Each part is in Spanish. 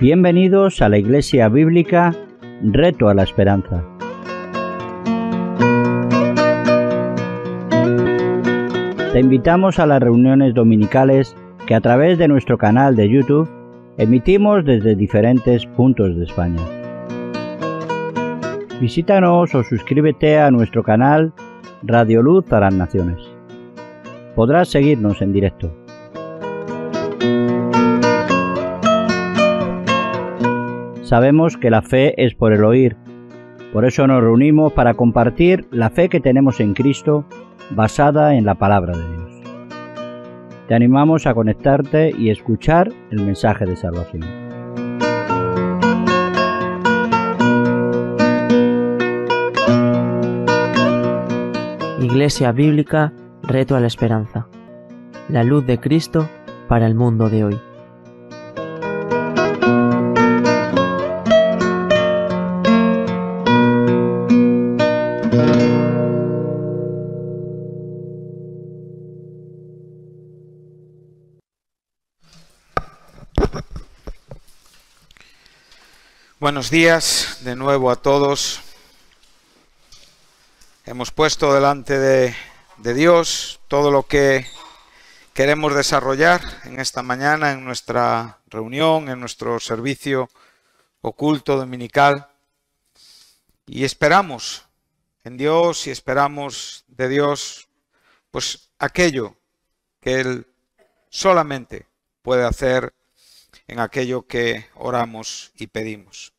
Bienvenidos a la Iglesia Bíblica Reto a la Esperanza. Te invitamos a las reuniones dominicales que a través de nuestro canal de YouTube emitimos desde diferentes puntos de España. Visítanos o suscríbete a nuestro canal Radio Luz para las Naciones. Podrás seguirnos en directo. Sabemos que la fe es por el oír. Por eso nos reunimos para compartir la fe que tenemos en Cristo basada en la palabra de Dios. Te animamos a conectarte y escuchar el mensaje de salvación. Iglesia Bíblica, reto a la esperanza. La luz de Cristo para el mundo de hoy. Buenos días de nuevo a todos. Hemos puesto delante de, Dios todo lo que queremos desarrollar en esta mañana, en nuestra reunión, en nuestro servicio oculto dominical. Y esperamos en Dios y esperamos de Dios, pues aquello que Él solamente puede hacer en aquello que oramos y pedimos.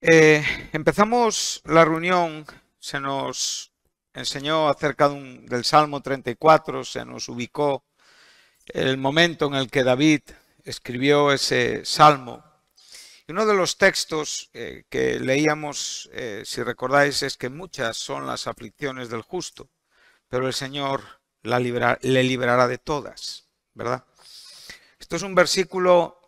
Eh, empezamos la reunión, se nos enseñó acerca del Salmo 34, se nos ubicó el momento en el que David escribió ese salmo uno de los textos eh, que leíamos, eh, si recordáis, es que muchas son las aflicciones del justo, pero el Señor la le librará de todas, ¿verdad? Esto es un versículo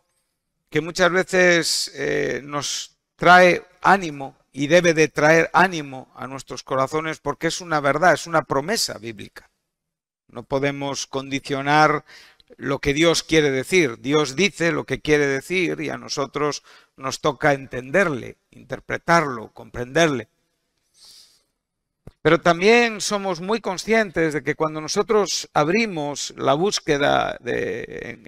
que muchas veces eh, nos trae ánimo y debe de traer ánimo a nuestros corazones porque es una verdad, es una promesa bíblica. No podemos condicionar lo que Dios quiere decir. Dios dice lo que quiere decir y a nosotros nos toca entenderle, interpretarlo, comprenderle. Pero también somos muy conscientes de que cuando nosotros abrimos la búsqueda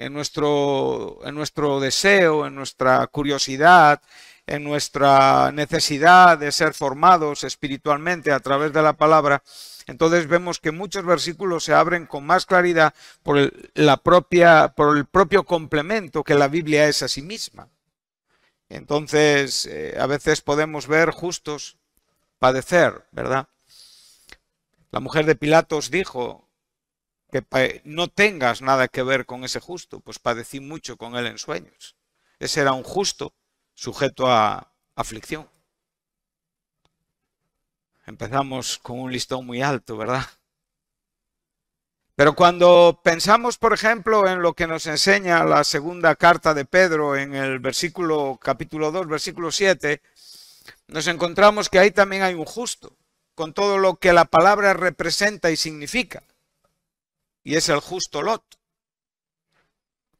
nuestro, en nuestro deseo, en nuestra curiosidad, en nuestra necesidad de ser formados espiritualmente a través de la palabra, entonces vemos que muchos versículos se abren con más claridad por el, la propia, por el propio complemento que la Biblia es a sí misma. Entonces, eh, a veces podemos ver justos padecer, ¿verdad? La mujer de Pilatos dijo que no tengas nada que ver con ese justo, pues padecí mucho con él en sueños. Ese era un justo sujeto a aflicción. Empezamos con un listón muy alto, ¿verdad? Pero cuando pensamos, por ejemplo, en lo que nos enseña la segunda carta de Pedro en el versículo capítulo 2, versículo 7, nos encontramos que ahí también hay un justo, con todo lo que la palabra representa y significa. Y es el justo Lot.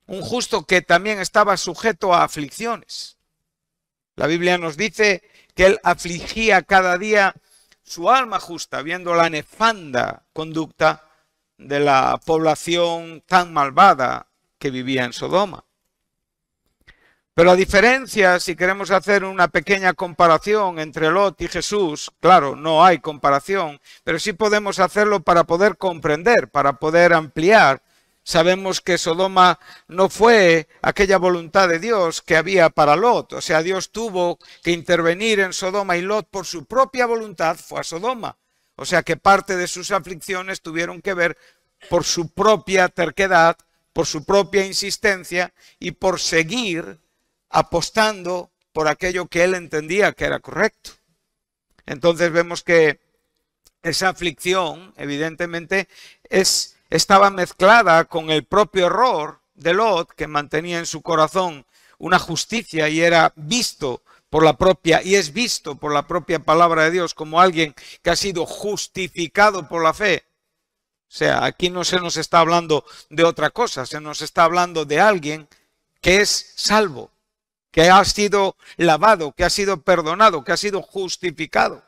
Un justo que también estaba sujeto a aflicciones. La Biblia nos dice que él afligía cada día su alma justa, viendo la nefanda conducta de la población tan malvada que vivía en Sodoma. Pero a diferencia, si queremos hacer una pequeña comparación entre Lot y Jesús, claro, no hay comparación, pero sí podemos hacerlo para poder comprender, para poder ampliar Sabemos que Sodoma no fue aquella voluntad de Dios que había para Lot. O sea, Dios tuvo que intervenir en Sodoma y Lot por su propia voluntad fue a Sodoma. O sea que parte de sus aflicciones tuvieron que ver por su propia terquedad, por su propia insistencia y por seguir apostando por aquello que él entendía que era correcto. Entonces vemos que esa aflicción, evidentemente, es estaba mezclada con el propio error de Lot, que mantenía en su corazón una justicia y era visto por la propia, y es visto por la propia palabra de Dios como alguien que ha sido justificado por la fe. O sea, aquí no se nos está hablando de otra cosa, se nos está hablando de alguien que es salvo, que ha sido lavado, que ha sido perdonado, que ha sido justificado.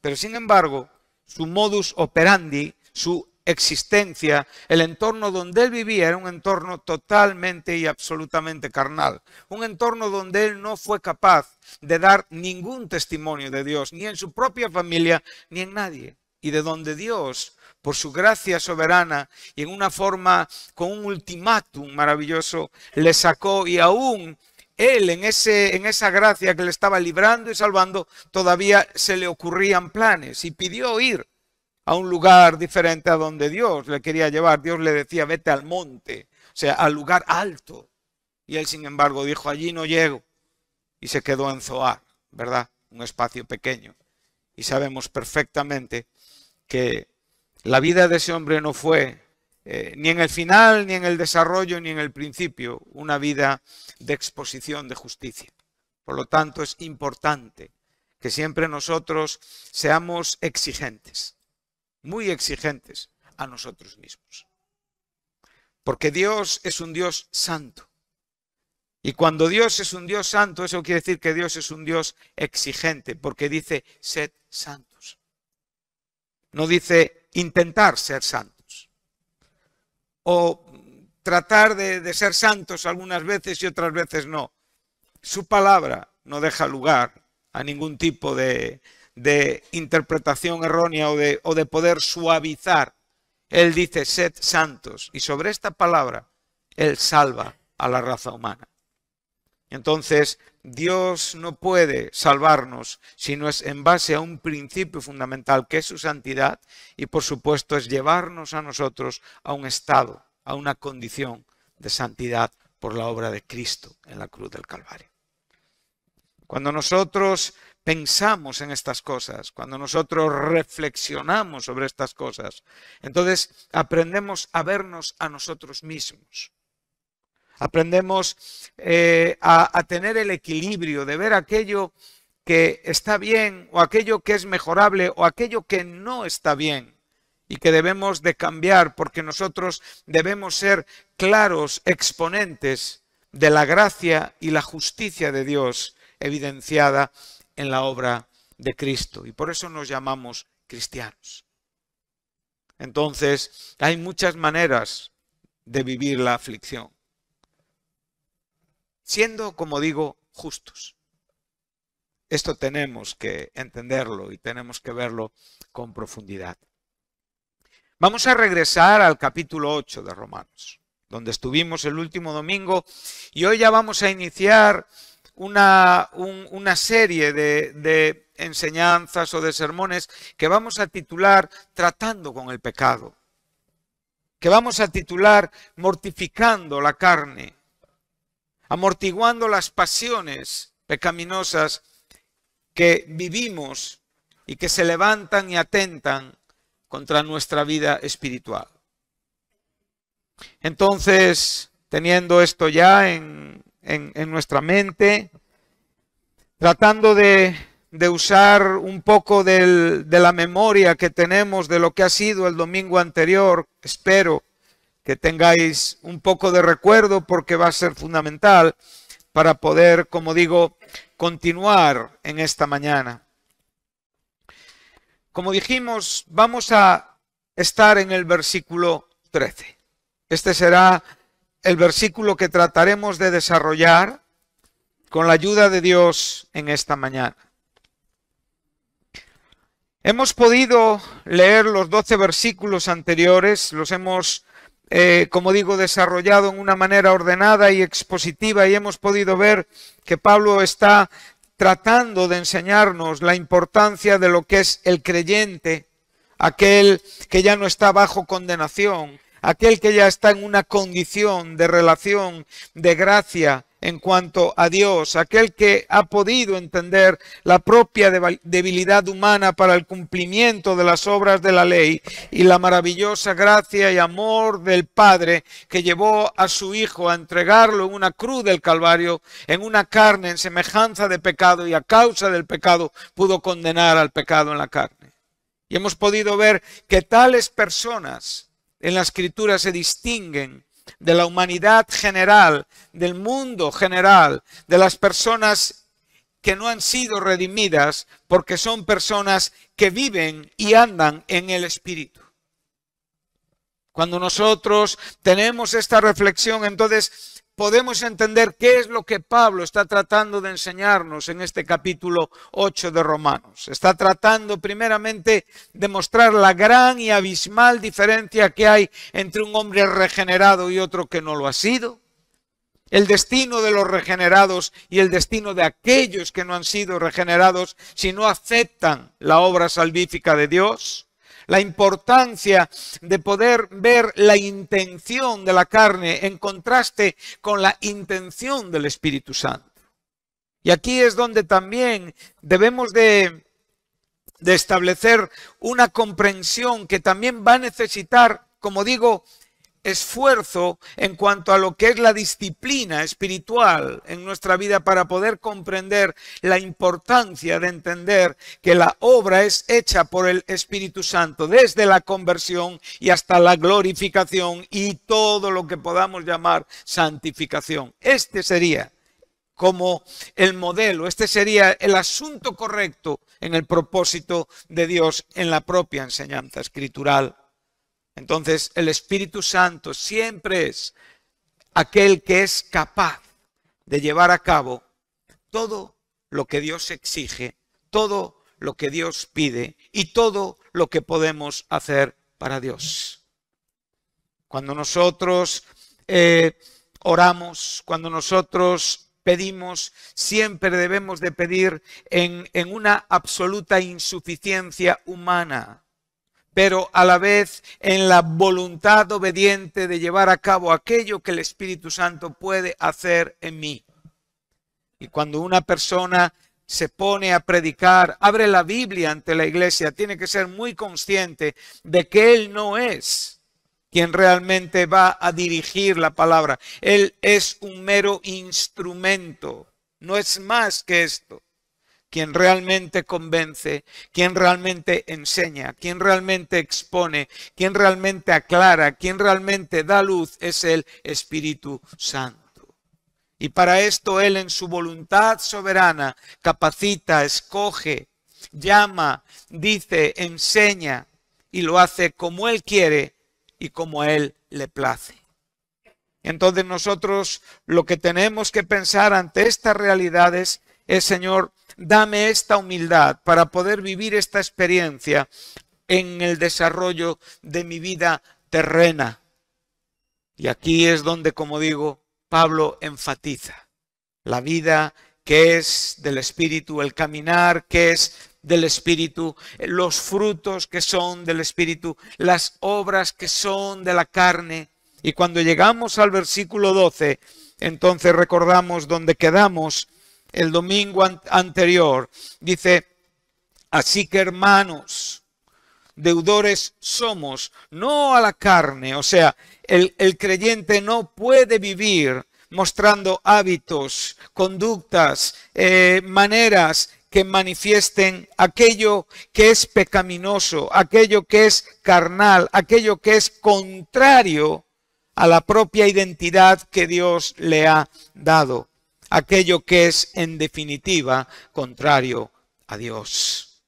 Pero sin embargo, su modus operandi, su existencia, el entorno donde él vivía era un entorno totalmente y absolutamente carnal, un entorno donde él no fue capaz de dar ningún testimonio de Dios, ni en su propia familia, ni en nadie, y de donde Dios, por su gracia soberana y en una forma con un ultimátum maravilloso, le sacó y aún él en, ese, en esa gracia que le estaba librando y salvando, todavía se le ocurrían planes y pidió ir a un lugar diferente a donde Dios le quería llevar. Dios le decía, vete al monte, o sea, al lugar alto. Y él, sin embargo, dijo, allí no llego. Y se quedó en Zoar, ¿verdad? Un espacio pequeño. Y sabemos perfectamente que la vida de ese hombre no fue eh, ni en el final, ni en el desarrollo, ni en el principio, una vida de exposición de justicia. Por lo tanto, es importante que siempre nosotros seamos exigentes muy exigentes a nosotros mismos. Porque Dios es un Dios santo. Y cuando Dios es un Dios santo, eso quiere decir que Dios es un Dios exigente, porque dice, sed santos. No dice intentar ser santos. O tratar de, de ser santos algunas veces y otras veces no. Su palabra no deja lugar a ningún tipo de, de interpretación errónea o de, poder suavizar. Él dice, sed santos. Y sobre esta palabra, Él salva a la raza humana. Entonces, Dios no puede salvarnos si no es en base a un principio fundamental que es su santidad y por supuesto es llevarnos a nosotros a un estado, a una condición de santidad por la obra de Cristo en la cruz del Calvario. Cuando nosotros pensamos en estas cosas, cuando nosotros reflexionamos sobre estas cosas, entonces aprendemos a vernos a nosotros mismos. Aprendemos eh, a, a tener el equilibrio de ver aquello que está bien o aquello que es mejorable o aquello que no está bien y que debemos de cambiar porque nosotros debemos ser claros exponentes de la gracia y la justicia de Dios evidenciada en la obra de Cristo y por eso nos llamamos cristianos. Entonces, hay muchas maneras de vivir la aflicción, siendo, como digo, justos. Esto tenemos que entenderlo y tenemos que verlo con profundidad. Vamos a regresar al capítulo 8 de Romanos, donde estuvimos el último domingo, y hoy ya vamos a iniciar una, serie de, de enseñanzas o de sermones que vamos a titular Tratando con el pecado, que vamos a titular Mortificando la carne, amortiguando las pasiones pecaminosas que vivimos y que se levantan y atentan contra nuestra vida espiritual. Entonces, teniendo esto ya en en, nuestra mente, tratando de, usar un poco de la memoria que tenemos de lo que ha sido el domingo anterior. Espero que tengáis un poco de recuerdo porque va a ser fundamental para poder, como digo, continuar en esta mañana. Como dijimos, vamos a estar en el versículo 13. Este será el versículo que trataremos de desarrollar con la ayuda de Dios en esta mañana. Hemos podido leer los doce versículos anteriores, los hemos, eh, como digo, desarrollado en una manera ordenada y expositiva y hemos podido ver que Pablo está tratando de enseñarnos la importancia de lo que es el creyente, aquel que ya no está bajo condenación, aquel que ya está en una condición de relación, de gracia en cuanto a Dios, aquel que ha podido entender la propia debilidad humana para el cumplimiento de las obras de la ley y la maravillosa gracia y amor del Padre que llevó a su Hijo a entregarlo en una cruz del Calvario, en una carne en semejanza de pecado y a causa del pecado pudo condenar al pecado en la carne. Y hemos podido ver que tales personas en la escritura se distinguen de la humanidad general, del mundo general, de las personas que no han sido redimidas porque son personas que viven y andan en el Espíritu. Cuando nosotros tenemos esta reflexión, entonces podemos entender qué es lo que Pablo está tratando de enseñarnos en este capítulo 8 de Romanos. Está tratando primeramente de mostrar la gran y abismal diferencia que hay entre un hombre regenerado y otro que no lo ha sido el destino de los regenerados y el destino de aquellos que no han sido regenerados si no aceptan la obra salvífica de Dios la importancia de poder ver la intención de la carne en contraste con la intención del Espíritu Santo. Y aquí es donde también debemos de, establecer una comprensión que también va a necesitar, como digo, esfuerzo en cuanto a lo que es la disciplina espiritual en nuestra vida para poder comprender la importancia de entender que la obra es hecha por el Espíritu Santo desde la conversión y hasta la glorificación y todo lo que podamos llamar santificación. Este sería como el modelo, este sería el asunto correcto en el propósito de Dios en la propia enseñanza escritural. Entonces el Espíritu Santo siempre es aquel que es capaz de llevar a cabo todo lo que Dios exige, todo lo que Dios pide y todo lo que podemos hacer para Dios. Cuando nosotros eh, oramos, cuando nosotros pedimos, siempre debemos de pedir en una absoluta insuficiencia humana pero a la vez en la voluntad obediente de llevar a cabo aquello que el Espíritu Santo puede hacer en mí. Y cuando una persona se pone a predicar, abre la Biblia ante la iglesia, tiene que ser muy consciente de que Él no es quien realmente va a dirigir la palabra. Él es un mero instrumento, no es más que esto quien realmente convence, quien realmente enseña, quien realmente expone, quien realmente aclara, quien realmente da luz, es el Espíritu Santo. Y para esto Él en su voluntad soberana capacita, escoge, llama, dice, enseña y lo hace como Él quiere y como a Él le place. Entonces nosotros lo que tenemos que pensar ante estas realidades es, Señor, dame esta humildad para poder vivir esta experiencia en el desarrollo de mi vida terrena. Y aquí es donde, como digo, Pablo enfatiza la vida que es del Espíritu, el caminar que es del Espíritu, los frutos que son del Espíritu, las obras que son de la carne. Y cuando llegamos al versículo 12, entonces recordamos donde quedamos el domingo anterior. Dice, así que hermanos, deudores somos, no a la carne. O sea, el, creyente no puede vivir mostrando hábitos, conductas, eh, maneras que manifiesten aquello que es pecaminoso, aquello que es carnal, aquello que es contrario a la propia identidad que Dios le ha dado aquello que es en definitiva contrario a Dios.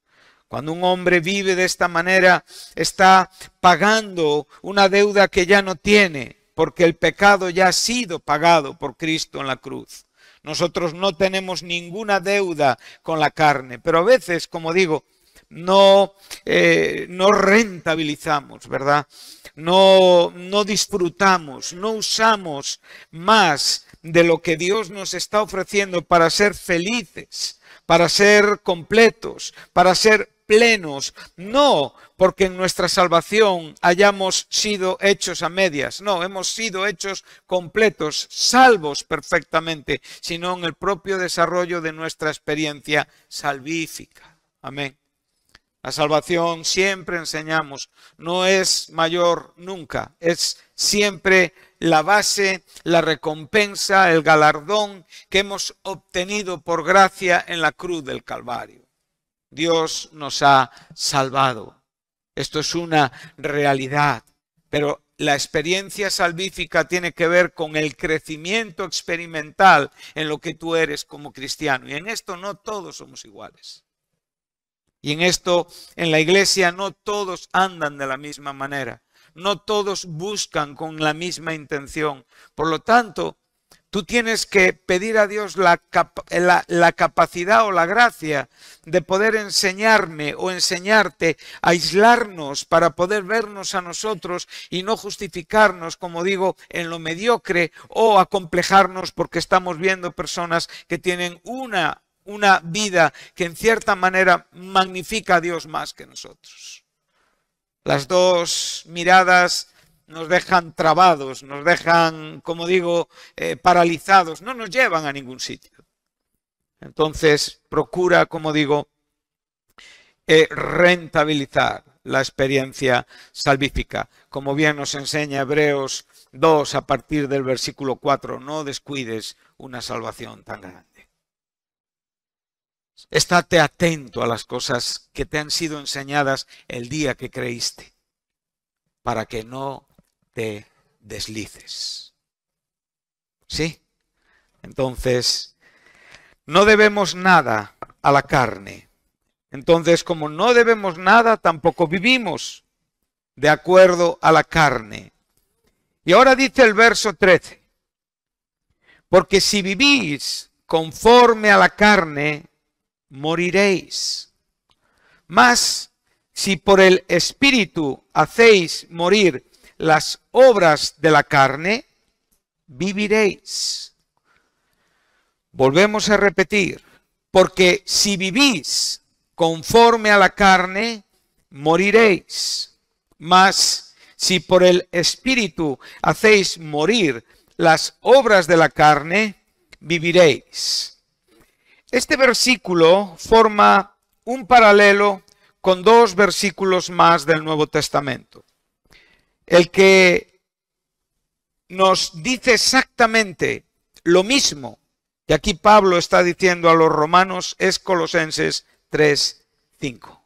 Cuando un hombre vive de esta manera, está pagando una deuda que ya no tiene, porque el pecado ya ha sido pagado por Cristo en la cruz. Nosotros no tenemos ninguna deuda con la carne, pero a veces, como digo, no, eh, no rentabilizamos, ¿verdad? No, no disfrutamos, no usamos más de lo que Dios nos está ofreciendo para ser felices, para ser completos, para ser plenos, no porque en nuestra salvación hayamos sido hechos a medias, no, hemos sido hechos completos, salvos perfectamente, sino en el propio desarrollo de nuestra experiencia salvífica. Amén. La salvación siempre enseñamos, no es mayor nunca, es siempre la base, la recompensa, el galardón que hemos obtenido por gracia en la cruz del Calvario. Dios nos ha salvado. Esto es una realidad, pero la experiencia salvífica tiene que ver con el crecimiento experimental en lo que tú eres como cristiano. Y en esto no todos somos iguales. Y en esto, en la iglesia, no todos andan de la misma manera, no todos buscan con la misma intención. Por lo tanto, tú tienes que pedir a Dios la, capacidad o la gracia de poder enseñarme o enseñarte, a aislarnos para poder vernos a nosotros y no justificarnos, como digo, en lo mediocre o acomplejarnos porque estamos viendo personas que tienen una una vida que en cierta manera magnifica a Dios más que nosotros. Las dos miradas nos dejan trabados, nos dejan, como digo, eh, paralizados, no nos llevan a ningún sitio. Entonces, procura, como digo, eh, rentabilizar la experiencia salvífica. Como bien nos enseña Hebreos 2 a partir del versículo 4, no descuides una salvación tan grande. Estate atento a las cosas que te han sido enseñadas el día que creíste, para que no te deslices. ¿Sí? Entonces, no debemos nada a la carne. Entonces, como no debemos nada, tampoco vivimos de acuerdo a la carne. Y ahora dice el verso 13, porque si vivís conforme a la carne, moriréis. Mas si por el Espíritu hacéis morir las obras de la carne, viviréis. Volvemos a repetir, porque si vivís conforme a la carne, moriréis. Mas si por el Espíritu hacéis morir las obras de la carne, viviréis. Este versículo forma un paralelo con dos versículos más del Nuevo Testamento. El que nos dice exactamente lo mismo que aquí Pablo está diciendo a los romanos es Colosenses 3.5.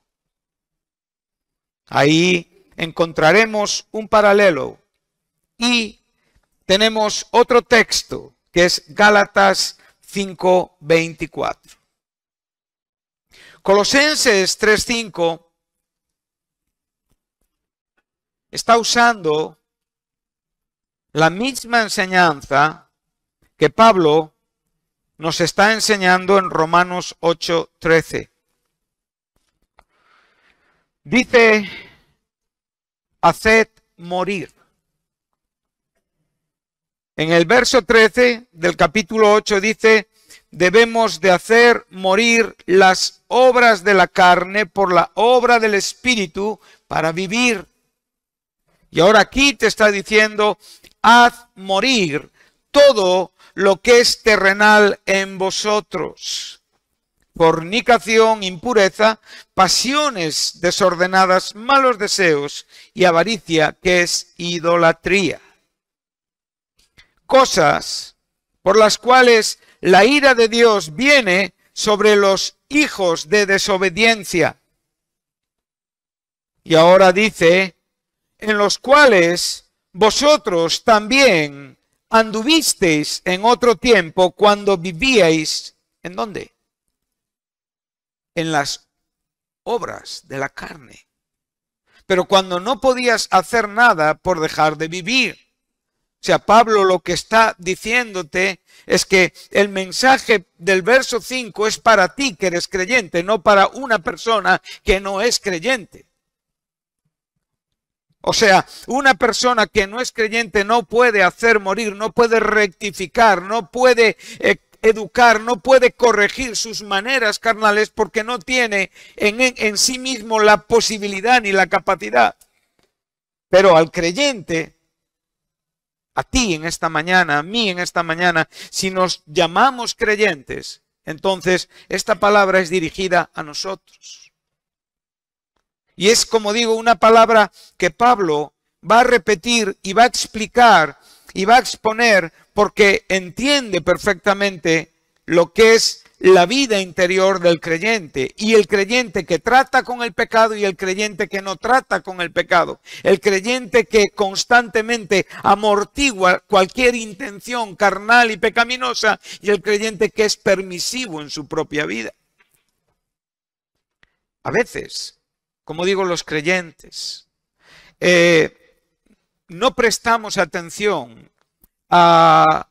Ahí encontraremos un paralelo y tenemos otro texto que es Gálatas 5.24. Colosenses 3.5 está usando la misma enseñanza que Pablo nos está enseñando en Romanos 8.13. Dice, haced morir en el verso 13 del capítulo 8 dice, debemos de hacer morir las obras de la carne por la obra del Espíritu para vivir. Y ahora aquí te está diciendo, haz morir todo lo que es terrenal en vosotros. Fornicación, impureza, pasiones desordenadas, malos deseos y avaricia, que es idolatría cosas por las cuales la ira de Dios viene sobre los hijos de desobediencia. Y ahora dice, en los cuales vosotros también anduvisteis en otro tiempo cuando vivíais, ¿en dónde? En las obras de la carne. Pero cuando no podías hacer nada por dejar de vivir. O sea, Pablo lo que está diciéndote es que el mensaje del verso 5 es para ti que eres creyente, no para una persona que no es creyente. O sea, una persona que no es creyente no puede hacer morir, no puede rectificar, no puede eh, educar, no puede corregir sus maneras carnales porque no tiene en sí mismo la posibilidad ni la capacidad. Pero al creyente a ti en esta mañana, a mí en esta mañana, si nos llamamos creyentes, entonces esta palabra es dirigida a nosotros. Y es, como digo, una palabra que Pablo va a repetir y va a explicar y va a exponer porque entiende perfectamente lo que es la vida interior del creyente y el creyente que trata con el pecado y el creyente que no trata con el pecado, el creyente que constantemente amortigua cualquier intención carnal y pecaminosa y el creyente que es permisivo en su propia vida. A veces, como digo los creyentes, eh, no prestamos atención a,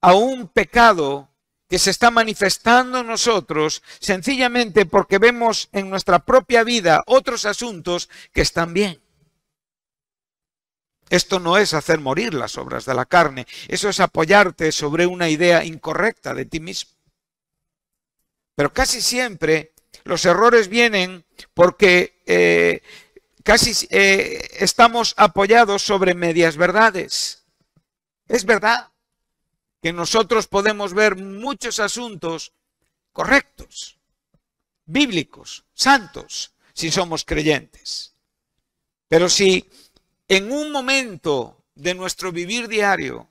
a un pecado que se está manifestando nosotros sencillamente porque vemos en nuestra propia vida otros asuntos que están bien. Esto no es hacer morir las obras de la carne, eso es apoyarte sobre una idea incorrecta de ti mismo. Pero casi siempre los errores vienen porque eh, casi eh, estamos apoyados sobre medias verdades. Es verdad, que nosotros podemos ver muchos asuntos correctos, bíblicos, santos, si somos creyentes. Pero si en un momento de nuestro vivir diario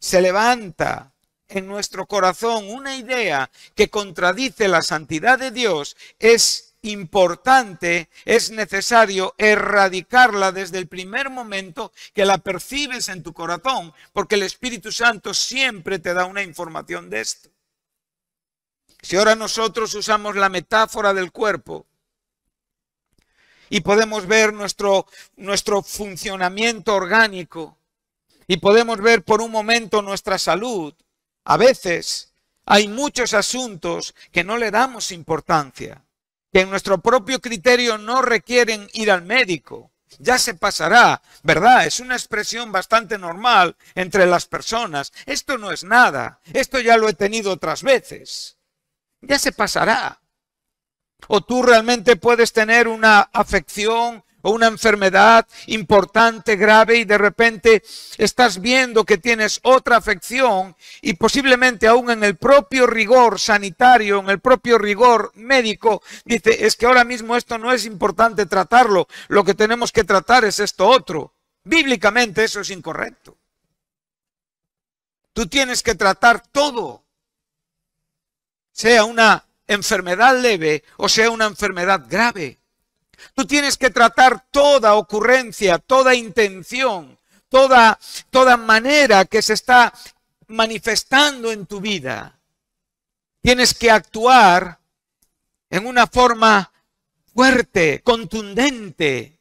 se levanta en nuestro corazón una idea que contradice la santidad de Dios, es importante, es necesario erradicarla desde el primer momento que la percibes en tu corazón, porque el Espíritu Santo siempre te da una información de esto. Si ahora nosotros usamos la metáfora del cuerpo, y podemos ver nuestro, nuestro, funcionamiento orgánico y podemos ver por un momento nuestra salud. A veces hay muchos asuntos que no le damos importancia que en nuestro propio criterio no requieren ir al médico. Ya se pasará, ¿verdad? Es una expresión bastante normal entre las personas. Esto no es nada, esto ya lo he tenido otras veces. Ya se pasará. O tú realmente puedes tener una afección o una enfermedad importante, grave, y de repente estás viendo que tienes otra afección y posiblemente aún en el propio rigor sanitario, en el propio rigor médico, dice, es que ahora mismo esto no es importante tratarlo, lo que tenemos que tratar es esto otro. Bíblicamente eso es incorrecto. Tú tienes que tratar todo, sea una enfermedad leve o sea una enfermedad grave. Tú tienes que tratar toda ocurrencia, toda intención, toda, toda manera que se está manifestando en tu vida. Tienes que actuar en una forma fuerte, contundente.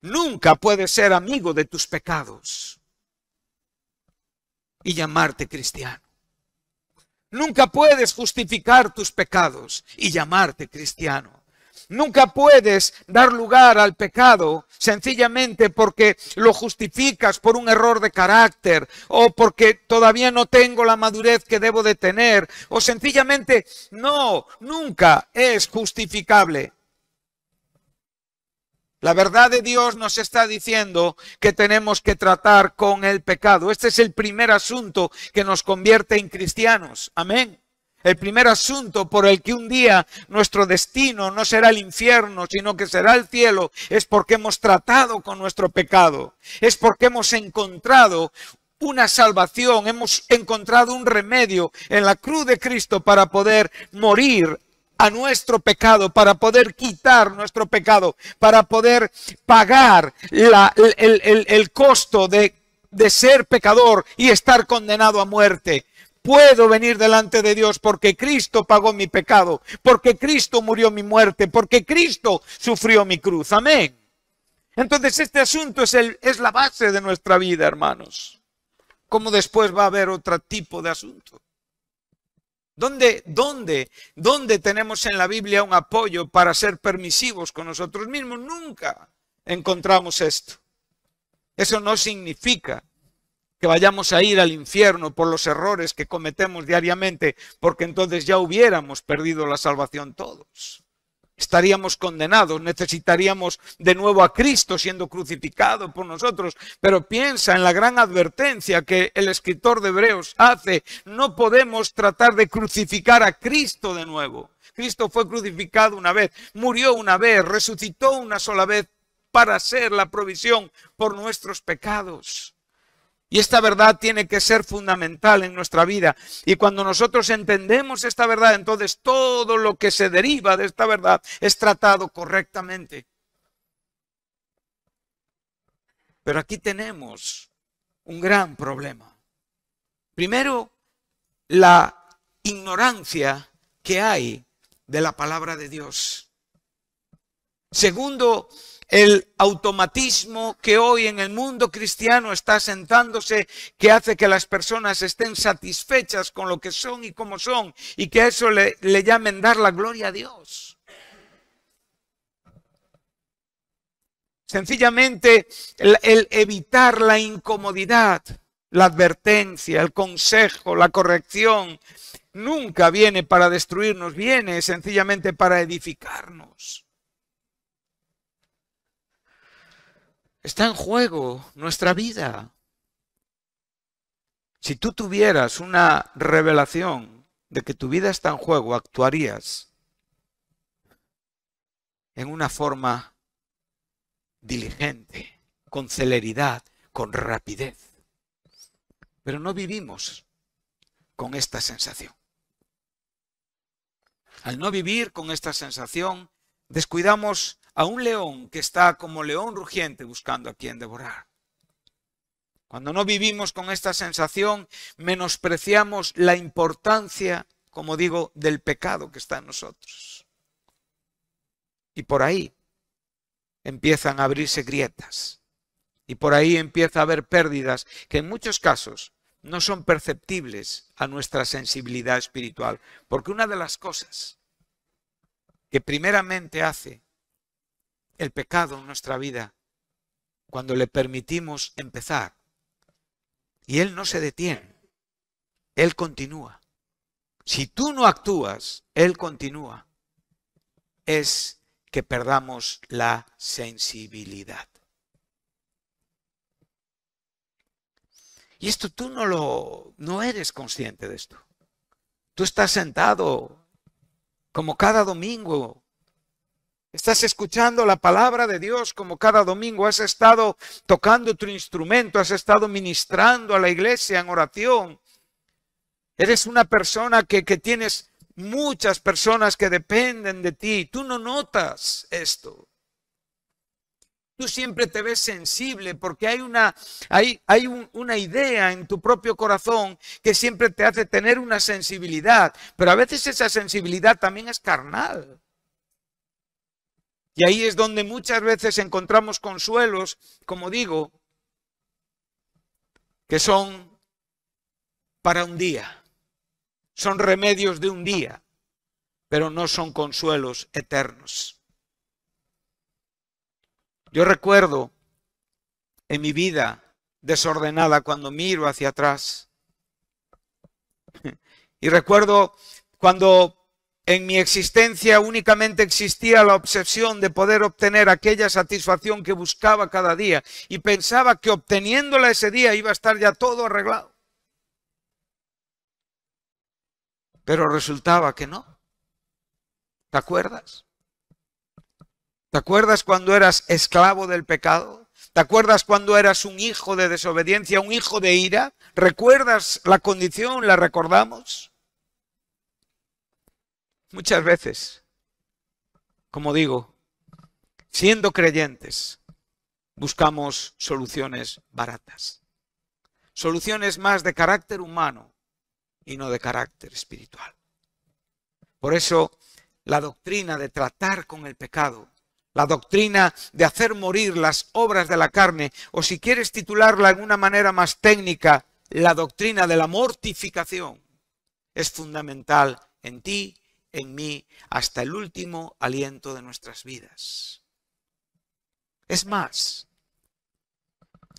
Nunca puedes ser amigo de tus pecados y llamarte cristiano. Nunca puedes justificar tus pecados y llamarte cristiano. Nunca puedes dar lugar al pecado sencillamente porque lo justificas por un error de carácter o porque todavía no tengo la madurez que debo de tener o sencillamente no, nunca es justificable. La verdad de Dios nos está diciendo que tenemos que tratar con el pecado. Este es el primer asunto que nos convierte en cristianos. Amén. El primer asunto por el que un día nuestro destino no será el infierno, sino que será el cielo, es porque hemos tratado con nuestro pecado, es porque hemos encontrado una salvación, hemos encontrado un remedio en la cruz de Cristo para poder morir a nuestro pecado, para poder quitar nuestro pecado, para poder pagar el, costo de, de ser pecador y estar condenado a muerte puedo venir delante de Dios porque Cristo pagó mi pecado, porque Cristo murió mi muerte, porque Cristo sufrió mi cruz. Amén. Entonces este asunto es, la base de nuestra vida, hermanos. ¿Cómo después va a haber otro tipo de asunto. ¿Dónde, dónde, dónde tenemos en la Biblia un apoyo para ser permisivos con nosotros mismos? Nunca encontramos esto. Eso no significa que vayamos a ir al infierno por los errores que cometemos diariamente, porque entonces ya hubiéramos perdido la salvación todos. Estaríamos condenados, necesitaríamos de nuevo a Cristo siendo crucificado por nosotros. Pero piensa en la gran advertencia que el escritor de Hebreos hace. No podemos tratar de crucificar a Cristo de nuevo. Cristo fue crucificado una vez, murió una vez, resucitó una sola vez para ser la provisión por nuestros pecados. Y esta verdad tiene que ser fundamental en nuestra vida. Y cuando nosotros entendemos esta verdad, entonces todo lo que se deriva de esta verdad es tratado correctamente. Pero aquí tenemos un gran problema. Primero, la ignorancia que hay de la palabra de Dios. Segundo, el automatismo que hoy en el mundo cristiano está sentándose, que hace que las personas estén satisfechas con lo que son y como son, y que a eso le, llamen dar la gloria a Dios. Sencillamente el evitar la incomodidad, la advertencia, el consejo, la corrección, nunca viene para destruirnos, viene sencillamente para edificarnos. Está en juego nuestra vida. Si tú tuvieras una revelación de que tu vida está en juego, actuarías en una forma diligente, con celeridad, con rapidez. Pero no vivimos con esta sensación. Al no vivir con esta sensación, descuidamos a un león que está como león rugiente buscando a quien devorar. Cuando no vivimos con esta sensación, menospreciamos la importancia, como digo, del pecado que está en nosotros. Y por ahí empiezan a abrirse grietas. Y por ahí empieza a haber pérdidas que en muchos casos no son perceptibles a nuestra sensibilidad espiritual. Porque una de las cosas que primeramente hace el pecado en nuestra vida cuando le permitimos empezar. Y Él no se detiene, Él continúa. Si tú no actúas, Él continúa. Es que perdamos la sensibilidad. Y esto tú no lo no eres consciente de esto. Tú estás sentado como cada domingo Estás escuchando la palabra de Dios como cada domingo. Has estado tocando tu instrumento, has estado ministrando a la iglesia en oración. Eres una persona que, tienes muchas personas que dependen de ti. Tú no notas esto. Tú siempre te ves sensible porque hay una, hay una idea en tu propio corazón que siempre te hace tener una sensibilidad, pero a veces esa sensibilidad también es carnal. Y ahí es donde muchas veces encontramos consuelos, como digo, que son para un día, son remedios de un día, pero no son consuelos eternos. Yo recuerdo en mi vida desordenada cuando miro hacia atrás. Y recuerdo cuando en mi existencia únicamente existía la obsesión de poder obtener aquella satisfacción que buscaba cada día y pensaba que obteniéndola ese día iba a estar ya todo arreglado. Pero resultaba que no. ¿Te acuerdas? ¿Te acuerdas cuando eras esclavo del pecado? ¿Te acuerdas cuando eras un hijo de desobediencia, un hijo de ira? ¿Recuerdas la condición? ¿La recordamos? muchas veces, como digo, siendo creyentes, buscamos soluciones baratas, soluciones más de carácter humano y no de carácter espiritual. Por eso, la doctrina de tratar con el pecado, la doctrina de hacer morir las obras de la carne, o si quieres titularla en una manera más técnica, la doctrina de la mortificación, es fundamental en ti en mí hasta el último aliento de nuestras vidas. Es más,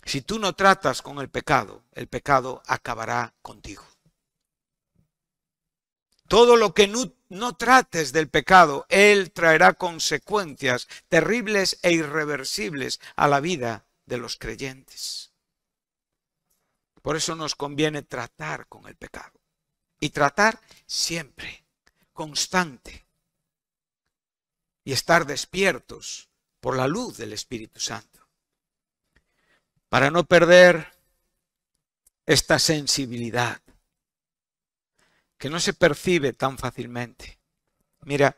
si tú no tratas con el pecado, el pecado acabará contigo. Todo lo que no, trates del pecado, Él traerá consecuencias terribles e irreversibles a la vida de los creyentes. Por eso nos conviene tratar con el pecado. Y tratar siempre constante y estar despiertos por la luz del Espíritu Santo, para no perder esta sensibilidad que no se percibe tan fácilmente. Mira,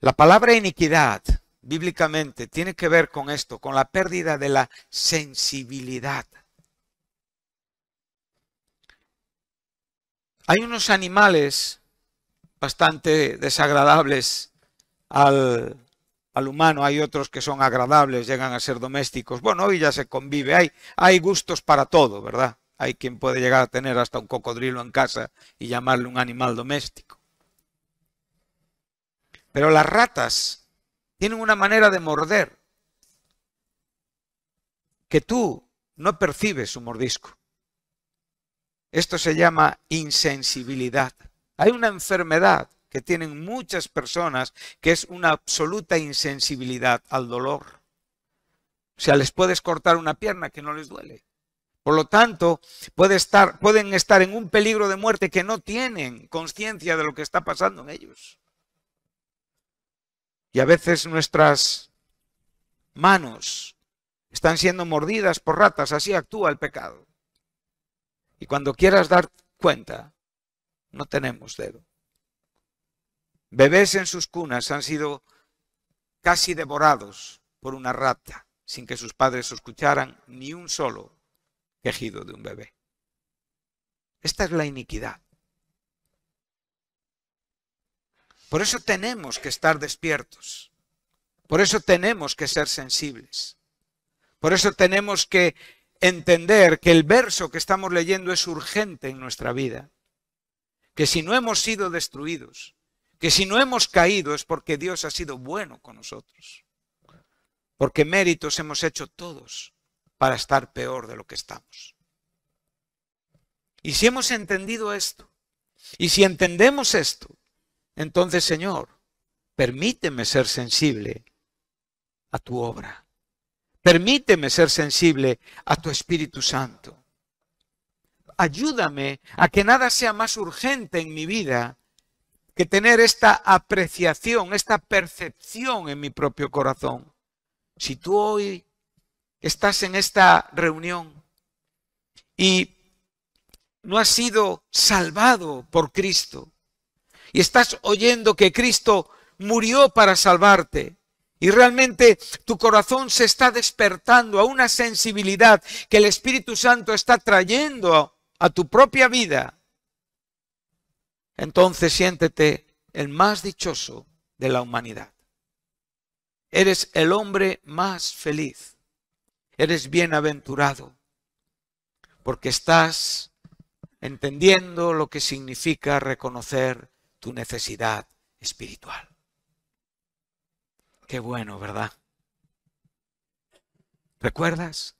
la palabra iniquidad bíblicamente tiene que ver con esto, con la pérdida de la sensibilidad. Hay unos animales bastante desagradables al, al, humano, hay otros que son agradables, llegan a ser domésticos. Bueno, hoy ya se convive, hay, hay gustos para todo, ¿verdad? Hay quien puede llegar a tener hasta un cocodrilo en casa y llamarle un animal doméstico. Pero las ratas tienen una manera de morder que tú no percibes su mordisco. Esto se llama insensibilidad. Hay una enfermedad que tienen muchas personas que es una absoluta insensibilidad al dolor. O sea, les puedes cortar una pierna que no les duele. Por lo tanto, estar, pueden estar en un peligro de muerte que no tienen conciencia de lo que está pasando en ellos. Y a veces nuestras manos están siendo mordidas por ratas, así actúa el pecado. Y cuando quieras dar cuenta, no tenemos dedo. Bebés en sus cunas han sido casi devorados por una rata, sin que sus padres escucharan ni un solo quejido de un bebé. Esta es la iniquidad. Por eso tenemos que estar despiertos. Por eso tenemos que ser sensibles. Por eso tenemos que entender que el verso que estamos leyendo es urgente en nuestra vida que si no hemos sido destruidos, que si no hemos caído es porque Dios ha sido bueno con nosotros, porque méritos hemos hecho todos para estar peor de lo que estamos. Y si hemos entendido esto, y si entendemos esto, entonces Señor, permíteme ser sensible a tu obra. Permíteme ser sensible a tu Espíritu Santo ayúdame a que nada sea más urgente en mi vida que tener esta apreciación, esta percepción en mi propio corazón. Si tú hoy estás en esta reunión y no has sido salvado por Cristo y estás oyendo que Cristo murió para salvarte, y realmente tu corazón se está despertando a una sensibilidad que el Espíritu Santo está trayendo a tu propia vida, entonces siéntete el más dichoso de la humanidad. Eres el hombre más feliz. Eres bienaventurado. Porque estás entendiendo lo que significa reconocer tu necesidad espiritual. Qué bueno, ¿verdad? ¿Recuerdas?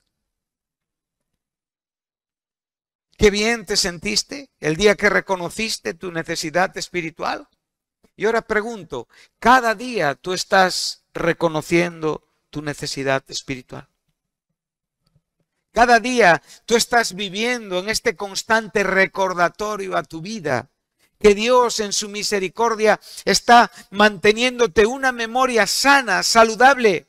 Qué bien te sentiste el día que reconociste tu necesidad espiritual. Y ahora pregunto, ¿cada día tú estás reconociendo tu necesidad espiritual? Cada día tú estás viviendo en este constante recordatorio a tu vida que Dios en su misericordia está manteniéndote una memoria sana, saludable,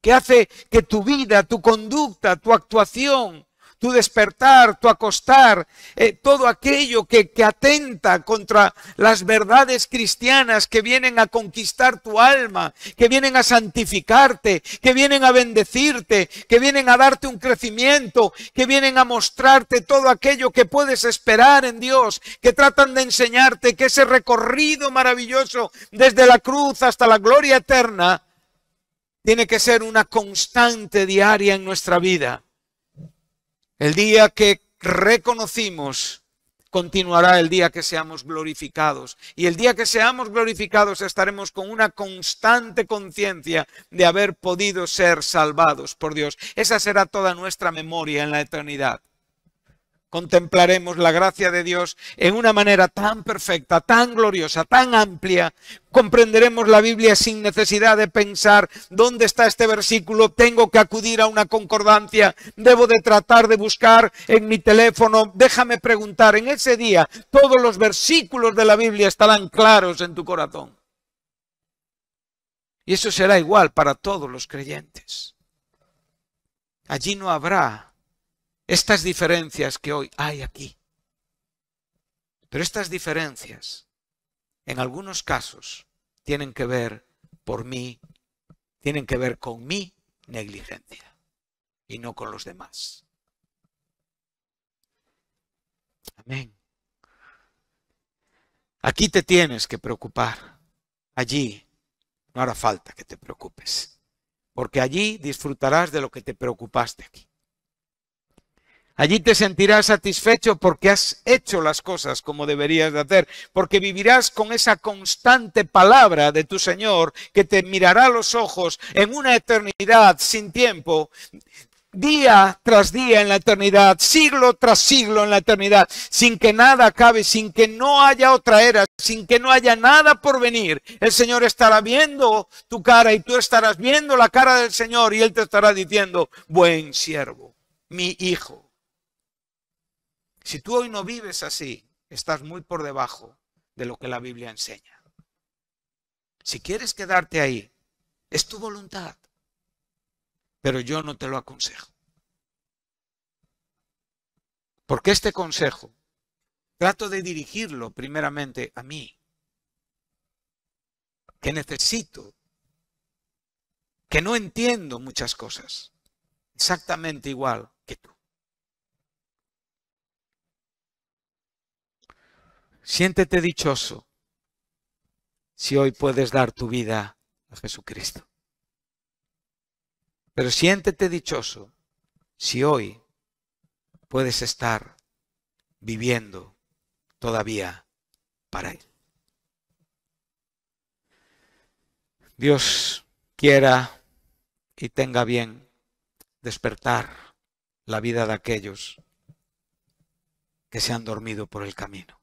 que hace que tu vida, tu conducta, tu actuación tu despertar, tu acostar, eh, todo aquello que, que atenta contra las verdades cristianas que vienen a conquistar tu alma, que vienen a santificarte, que vienen a bendecirte, que vienen a darte un crecimiento, que vienen a mostrarte todo aquello que puedes esperar en Dios, que tratan de enseñarte que ese recorrido maravilloso desde la cruz hasta la gloria eterna, tiene que ser una constante diaria en nuestra vida. El día que reconocimos continuará el día que seamos glorificados. Y el día que seamos glorificados estaremos con una constante conciencia de haber podido ser salvados por Dios. Esa será toda nuestra memoria en la eternidad contemplaremos la gracia de Dios en una manera tan perfecta, tan gloriosa, tan amplia. Comprenderemos la Biblia sin necesidad de pensar dónde está este versículo, tengo que acudir a una concordancia, debo de tratar de buscar en mi teléfono, déjame preguntar, en ese día todos los versículos de la Biblia estarán claros en tu corazón. Y eso será igual para todos los creyentes. Allí no habrá estas diferencias que hoy hay aquí. Pero estas diferencias, en algunos casos, tienen que ver por mí, tienen que ver con mi negligencia y no con los demás. Amén. Aquí te tienes que preocupar. Allí no hará falta que te preocupes. Porque allí disfrutarás de lo que te preocupaste aquí. Allí te sentirás satisfecho porque has hecho las cosas como deberías de hacer, porque vivirás con esa constante palabra de tu Señor que te mirará los ojos en una eternidad sin tiempo, día tras día en la eternidad, siglo tras siglo en la eternidad, sin que nada acabe, sin que no haya otra era, sin que no haya nada por venir. El Señor estará viendo tu cara y tú estarás viendo la cara del Señor y Él te estará diciendo, buen siervo, mi hijo si tú hoy no vives así, estás muy por debajo de lo que la Biblia enseña. Si quieres quedarte ahí, es tu voluntad, pero yo no te lo aconsejo. Porque este consejo trato de dirigirlo primeramente a mí, que necesito, que no entiendo muchas cosas, exactamente igual Siéntete dichoso si hoy puedes dar tu vida a Jesucristo. Pero siéntete dichoso si hoy puedes estar viviendo todavía para Él. Dios quiera y tenga bien despertar la vida de aquellos que se han dormido por el camino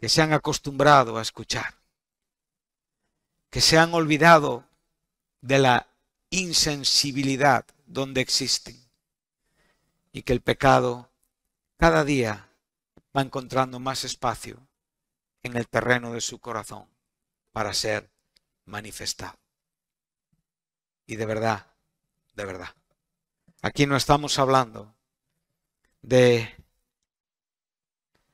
que se han acostumbrado a escuchar, que se han olvidado de la insensibilidad donde existen y que el pecado cada día va encontrando más espacio en el terreno de su corazón para ser manifestado. Y de verdad, de verdad, aquí no estamos hablando de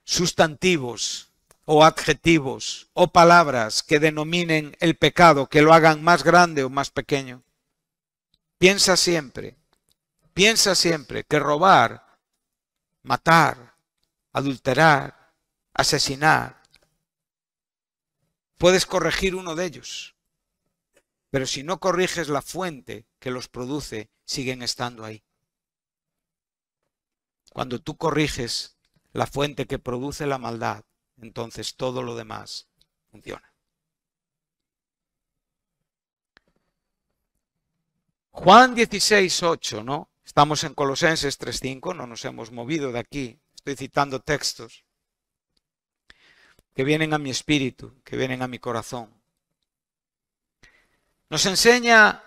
sustantivos o adjetivos o palabras que denominen el pecado, que lo hagan más grande o más pequeño. Piensa siempre, piensa siempre que robar, matar, adulterar, asesinar, puedes corregir uno de ellos, pero si no corriges la fuente que los produce, siguen estando ahí. Cuando tú corriges la fuente que produce la maldad, entonces todo lo demás funciona. Juan 16, 8, ¿no? Estamos en Colosenses 3.5, no nos hemos movido de aquí. Estoy citando textos que vienen a mi espíritu, que vienen a mi corazón. Nos enseña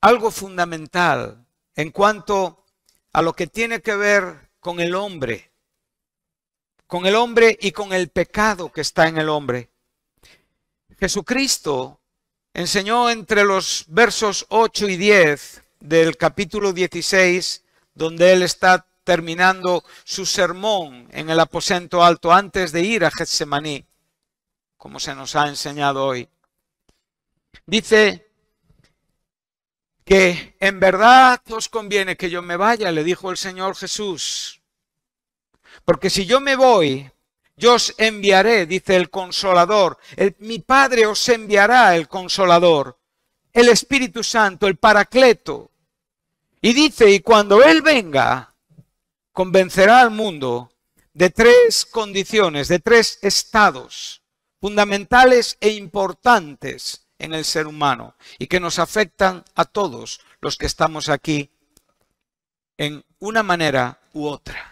algo fundamental en cuanto a lo que tiene que ver con el hombre con el hombre y con el pecado que está en el hombre. Jesucristo enseñó entre los versos 8 y 10 del capítulo 16, donde él está terminando su sermón en el aposento alto antes de ir a Getsemaní, como se nos ha enseñado hoy. Dice que en verdad os conviene que yo me vaya, le dijo el Señor Jesús, porque si yo me voy, yo os enviaré, dice el consolador, mi Padre os enviará el consolador, el Espíritu Santo, el Paracleto. Y dice, y cuando Él venga, convencerá al mundo de tres condiciones, de tres estados fundamentales e importantes en el ser humano y que nos afectan a todos los que estamos aquí en una manera u otra.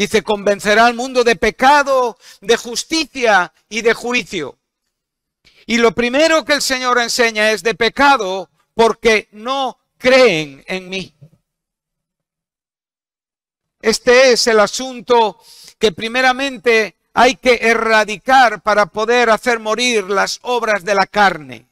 Dice, convencerá al mundo de pecado, de justicia y de juicio. Y lo primero que el Señor enseña es de pecado porque no creen en mí. Este es el asunto que primeramente hay que erradicar para poder hacer morir las obras de la carne.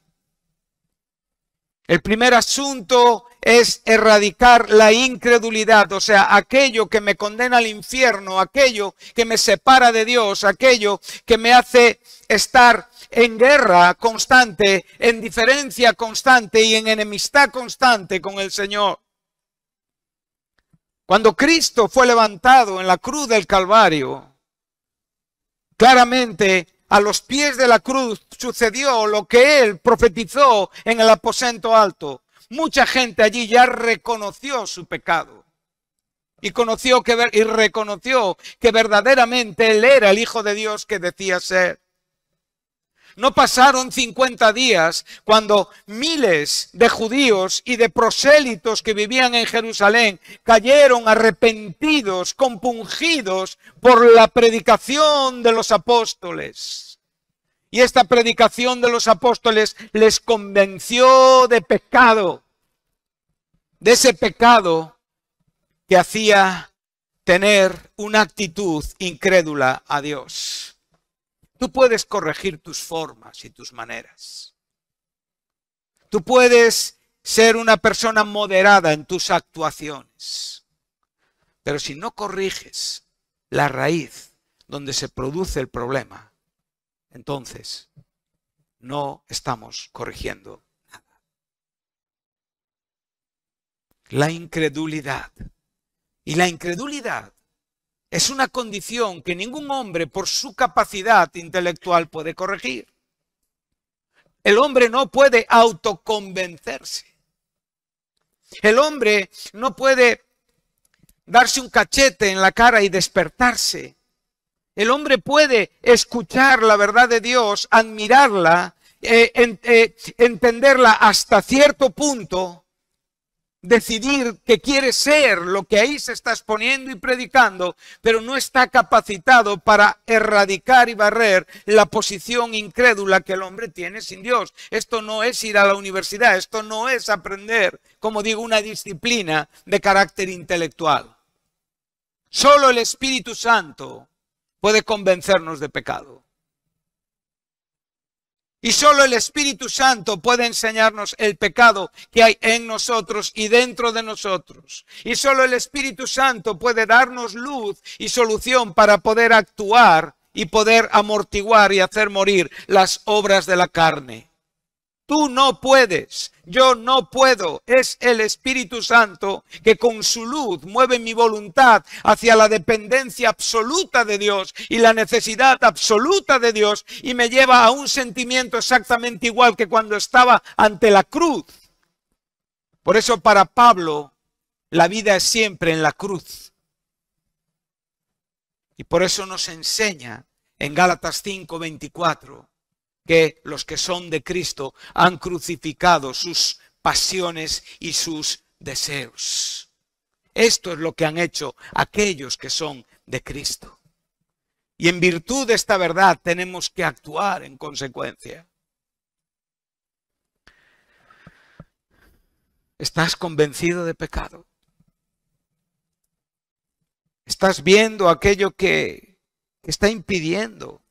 El primer asunto es erradicar la incredulidad, o sea, aquello que me condena al infierno, aquello que me separa de Dios, aquello que me hace estar en guerra constante, en diferencia constante y en enemistad constante con el Señor. Cuando Cristo fue levantado en la cruz del Calvario, claramente a los pies de la cruz sucedió lo que él profetizó en el aposento alto mucha gente allí ya reconoció su pecado. Y, conoció que, y reconoció que verdaderamente él era el Hijo de Dios que decía ser. No pasaron 50 días cuando miles de judíos y de prosélitos que vivían en Jerusalén cayeron arrepentidos, compungidos por la predicación de los apóstoles. Y esta predicación de los apóstoles les convenció de pecado, de ese pecado que hacía tener una actitud incrédula a Dios. Tú puedes corregir tus formas y tus maneras. Tú puedes ser una persona moderada en tus actuaciones. Pero si no corriges la raíz donde se produce el problema, entonces no estamos corrigiendo nada. La incredulidad. Y la incredulidad es una condición que ningún hombre por su capacidad intelectual puede corregir. El hombre no puede autoconvencerse. El hombre no puede darse un cachete en la cara y despertarse. El hombre puede escuchar la verdad de Dios, admirarla, eh, eh, entenderla hasta cierto punto, decidir que quiere ser lo que ahí se está exponiendo y predicando, pero no está capacitado para erradicar y barrer la posición incrédula que el hombre tiene sin Dios. Esto no es ir a la universidad, esto no es aprender, como digo, una disciplina de carácter intelectual. Solo el Espíritu Santo puede convencernos de pecado. Y solo el Espíritu Santo puede enseñarnos el pecado que hay en nosotros y dentro de nosotros. Y solo el Espíritu Santo puede darnos luz y solución para poder actuar y poder amortiguar y hacer morir las obras de la carne. Tú no puedes, yo no puedo. Es el Espíritu Santo que con su luz mueve mi voluntad hacia la dependencia absoluta de Dios y la necesidad absoluta de Dios y me lleva a un sentimiento exactamente igual que cuando estaba ante la cruz. Por eso para Pablo la vida es siempre en la cruz. Y por eso nos enseña en Gálatas 5, 24 que los que son de Cristo han crucificado sus pasiones y sus deseos. Esto es lo que han hecho aquellos que son de Cristo. Y en virtud de esta verdad tenemos que actuar en consecuencia. ¿Estás convencido de pecado? ¿Estás viendo aquello que está impidiendo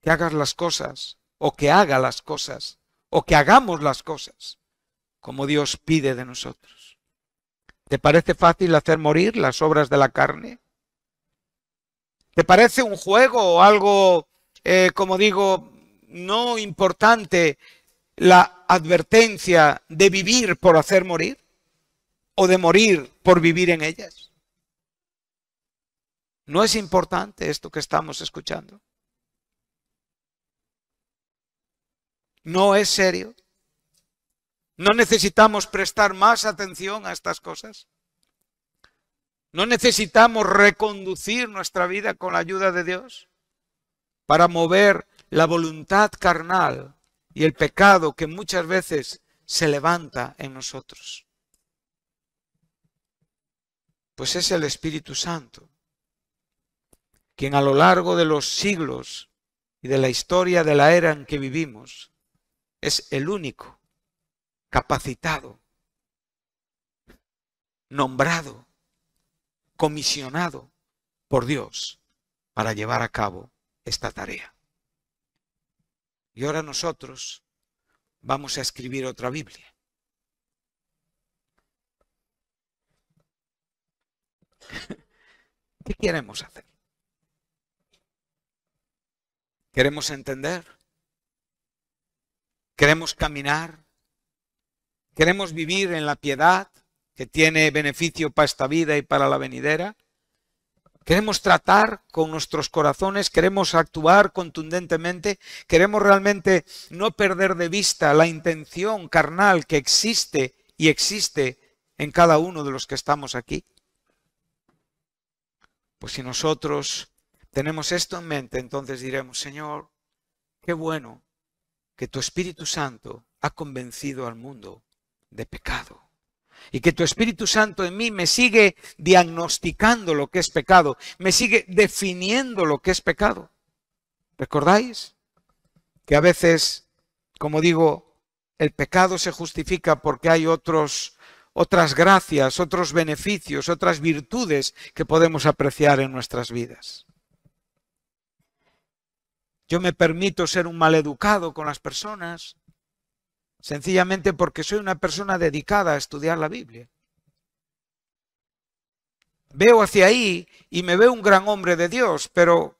que hagas las cosas o que haga las cosas, o que hagamos las cosas como Dios pide de nosotros. ¿Te parece fácil hacer morir las obras de la carne? ¿Te parece un juego o algo, eh, como digo, no importante la advertencia de vivir por hacer morir? ¿O de morir por vivir en ellas? ¿No es importante esto que estamos escuchando? no es serio. ¿No necesitamos prestar más atención a estas cosas? ¿No necesitamos reconducir nuestra vida con la ayuda de Dios para mover la voluntad carnal y el pecado que muchas veces se levanta en nosotros? Pues es el Espíritu Santo, quien a lo largo de los siglos y de la historia de la era en que vivimos, es el único capacitado, nombrado, comisionado por Dios para llevar a cabo esta tarea. Y ahora nosotros vamos a escribir otra Biblia. ¿Qué queremos hacer? ¿Queremos entender? Queremos caminar. Queremos vivir en la piedad que tiene beneficio para esta vida y para la venidera. Queremos tratar con nuestros corazones, queremos actuar contundentemente, queremos realmente no perder de vista la intención carnal que existe y existe en cada uno de los que estamos aquí. Pues si nosotros tenemos esto en mente, entonces diremos, Señor, qué bueno que tu Espíritu Santo ha convencido al mundo de pecado. Y que tu Espíritu Santo en mí me sigue diagnosticando lo que es pecado, me sigue definiendo lo que es pecado. ¿Recordáis? Que a veces, como digo, el pecado se justifica porque hay otros, otras gracias, otros beneficios, otras virtudes que podemos apreciar en nuestras vidas. Yo me permito ser un maleducado con las personas, sencillamente porque soy una persona dedicada a estudiar la Biblia. Veo hacia ahí y me veo un gran hombre de Dios, pero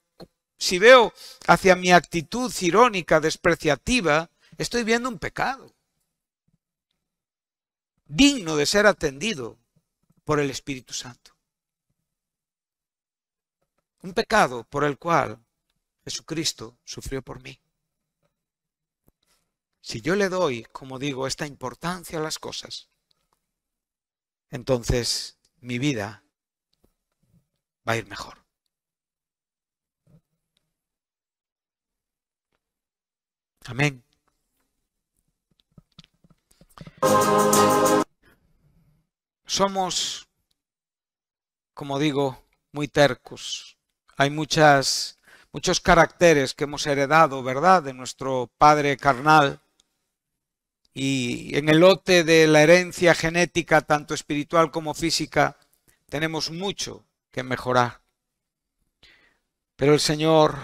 si veo hacia mi actitud irónica, despreciativa, estoy viendo un pecado digno de ser atendido por el Espíritu Santo. Un pecado por el cual Jesucristo sufrió por mí. Si yo le doy, como digo, esta importancia a las cosas, entonces mi vida va a ir mejor. Amén. Somos, como digo, muy tercos. Hay muchas muchos caracteres que hemos heredado, ¿verdad?, de nuestro padre carnal. Y en el lote de la herencia genética, tanto espiritual como física, tenemos mucho que mejorar. Pero el Señor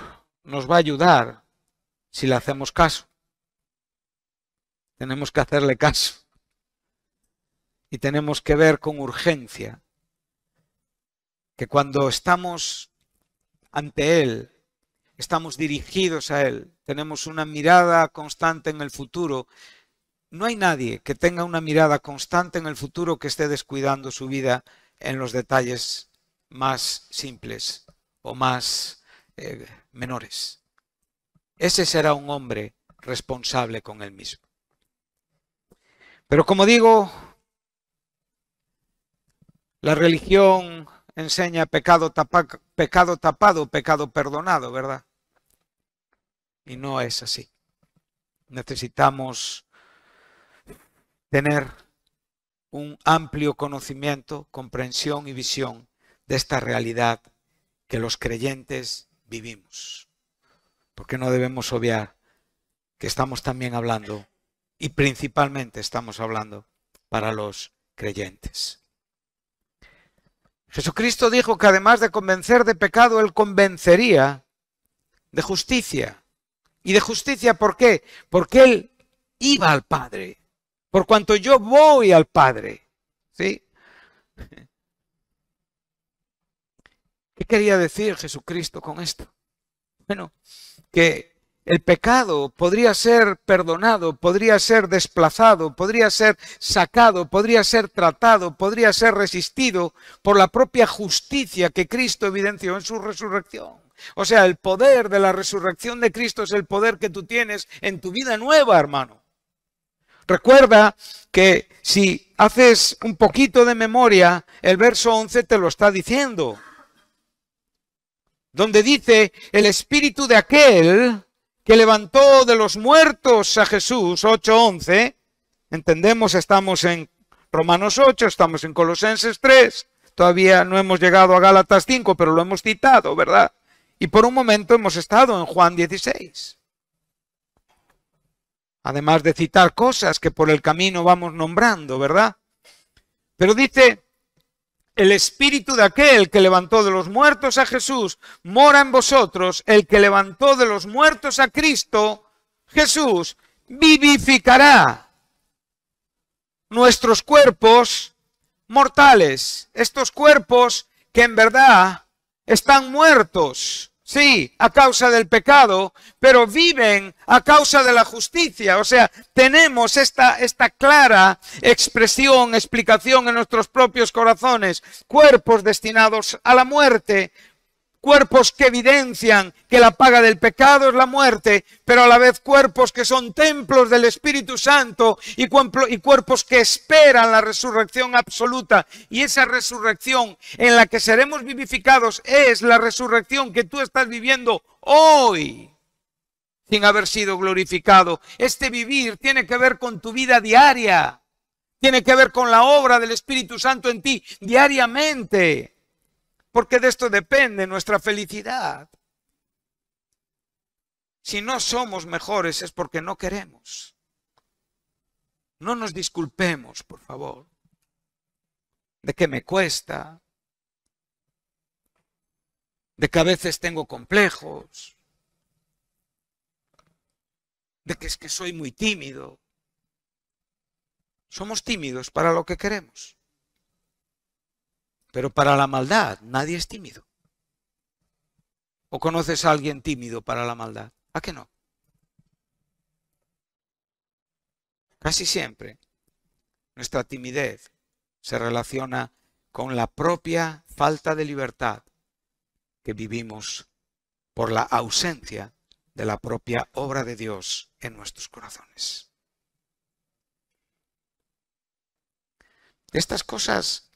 nos va a ayudar si le hacemos caso. Tenemos que hacerle caso. Y tenemos que ver con urgencia que cuando estamos ante Él estamos dirigidos a Él, tenemos una mirada constante en el futuro. No hay nadie que tenga una mirada constante en el futuro que esté descuidando su vida en los detalles más simples o más eh, menores. Ese será un hombre responsable con él mismo. Pero como digo, la religión enseña pecado, pecado tapado, pecado perdonado, ¿verdad? Y no es así. Necesitamos tener un amplio conocimiento, comprensión y visión de esta realidad que los creyentes vivimos. Porque no debemos obviar que estamos también hablando, y principalmente estamos hablando para los creyentes. Jesucristo dijo que además de convencer de pecado, Él convencería de justicia, y de justicia. ¿Por qué? Porque Él iba al Padre. Por cuanto yo voy al Padre. ¿Sí? ¿Qué quería decir Jesucristo con esto? Bueno, que el pecado podría ser perdonado, podría ser desplazado, podría ser sacado, podría ser tratado, podría ser resistido por la propia justicia que Cristo evidenció en su resurrección. O sea, el poder de la resurrección de Cristo es el poder que tú tienes en tu vida nueva, hermano. Recuerda que si haces un poquito de memoria, el verso 11 te lo está diciendo. Donde dice, el espíritu de aquel que levantó de los muertos a Jesús, 8.11, entendemos, estamos en Romanos 8, estamos en Colosenses 3, todavía no hemos llegado a Gálatas 5, pero lo hemos citado, ¿verdad? Y por un momento hemos estado en Juan 16. Además de citar cosas que por el camino vamos nombrando, ¿verdad? Pero dice, el espíritu de aquel que levantó de los muertos a Jesús mora en vosotros, el que levantó de los muertos a Cristo, Jesús, vivificará nuestros cuerpos mortales, estos cuerpos que en verdad están muertos sí, a causa del pecado, pero viven a causa de la justicia. O sea, tenemos esta, esta clara expresión, explicación en nuestros propios corazones. Cuerpos destinados a la muerte, cuerpos que evidencian que la paga del pecado es la muerte, pero a la vez cuerpos que son templos del Espíritu Santo y, cuerpos que esperan la resurrección absoluta. Y esa resurrección en la que seremos vivificados es la resurrección que tú estás viviendo hoy sin haber sido glorificado. Este vivir tiene que ver con tu vida diaria, tiene que ver con la obra del Espíritu Santo en ti diariamente porque de esto depende nuestra felicidad. Si no somos mejores es porque no queremos. No nos disculpemos, por favor, de que me cuesta, de que a veces tengo complejos, de que es que soy muy tímido. Somos tímidos para lo que queremos. Pero para la maldad nadie es tímido. ¿O conoces a alguien tímido para la maldad? ¿A qué no? Casi siempre nuestra timidez se relaciona con la propia falta de libertad que vivimos por la ausencia de la propia obra de Dios en nuestros corazones. Estas cosas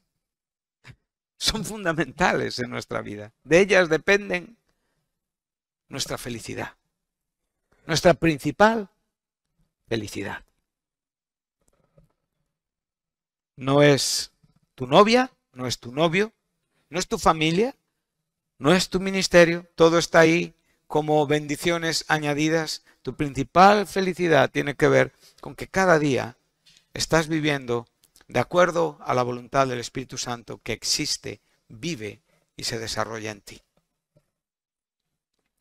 son fundamentales en nuestra vida. De ellas dependen nuestra felicidad, nuestra principal felicidad. No es tu novia, no es tu novio, no es tu familia, no es tu ministerio, todo está ahí como bendiciones añadidas. Tu principal felicidad tiene que ver con que cada día estás viviendo de acuerdo a la voluntad del Espíritu Santo que existe, vive y se desarrolla en ti.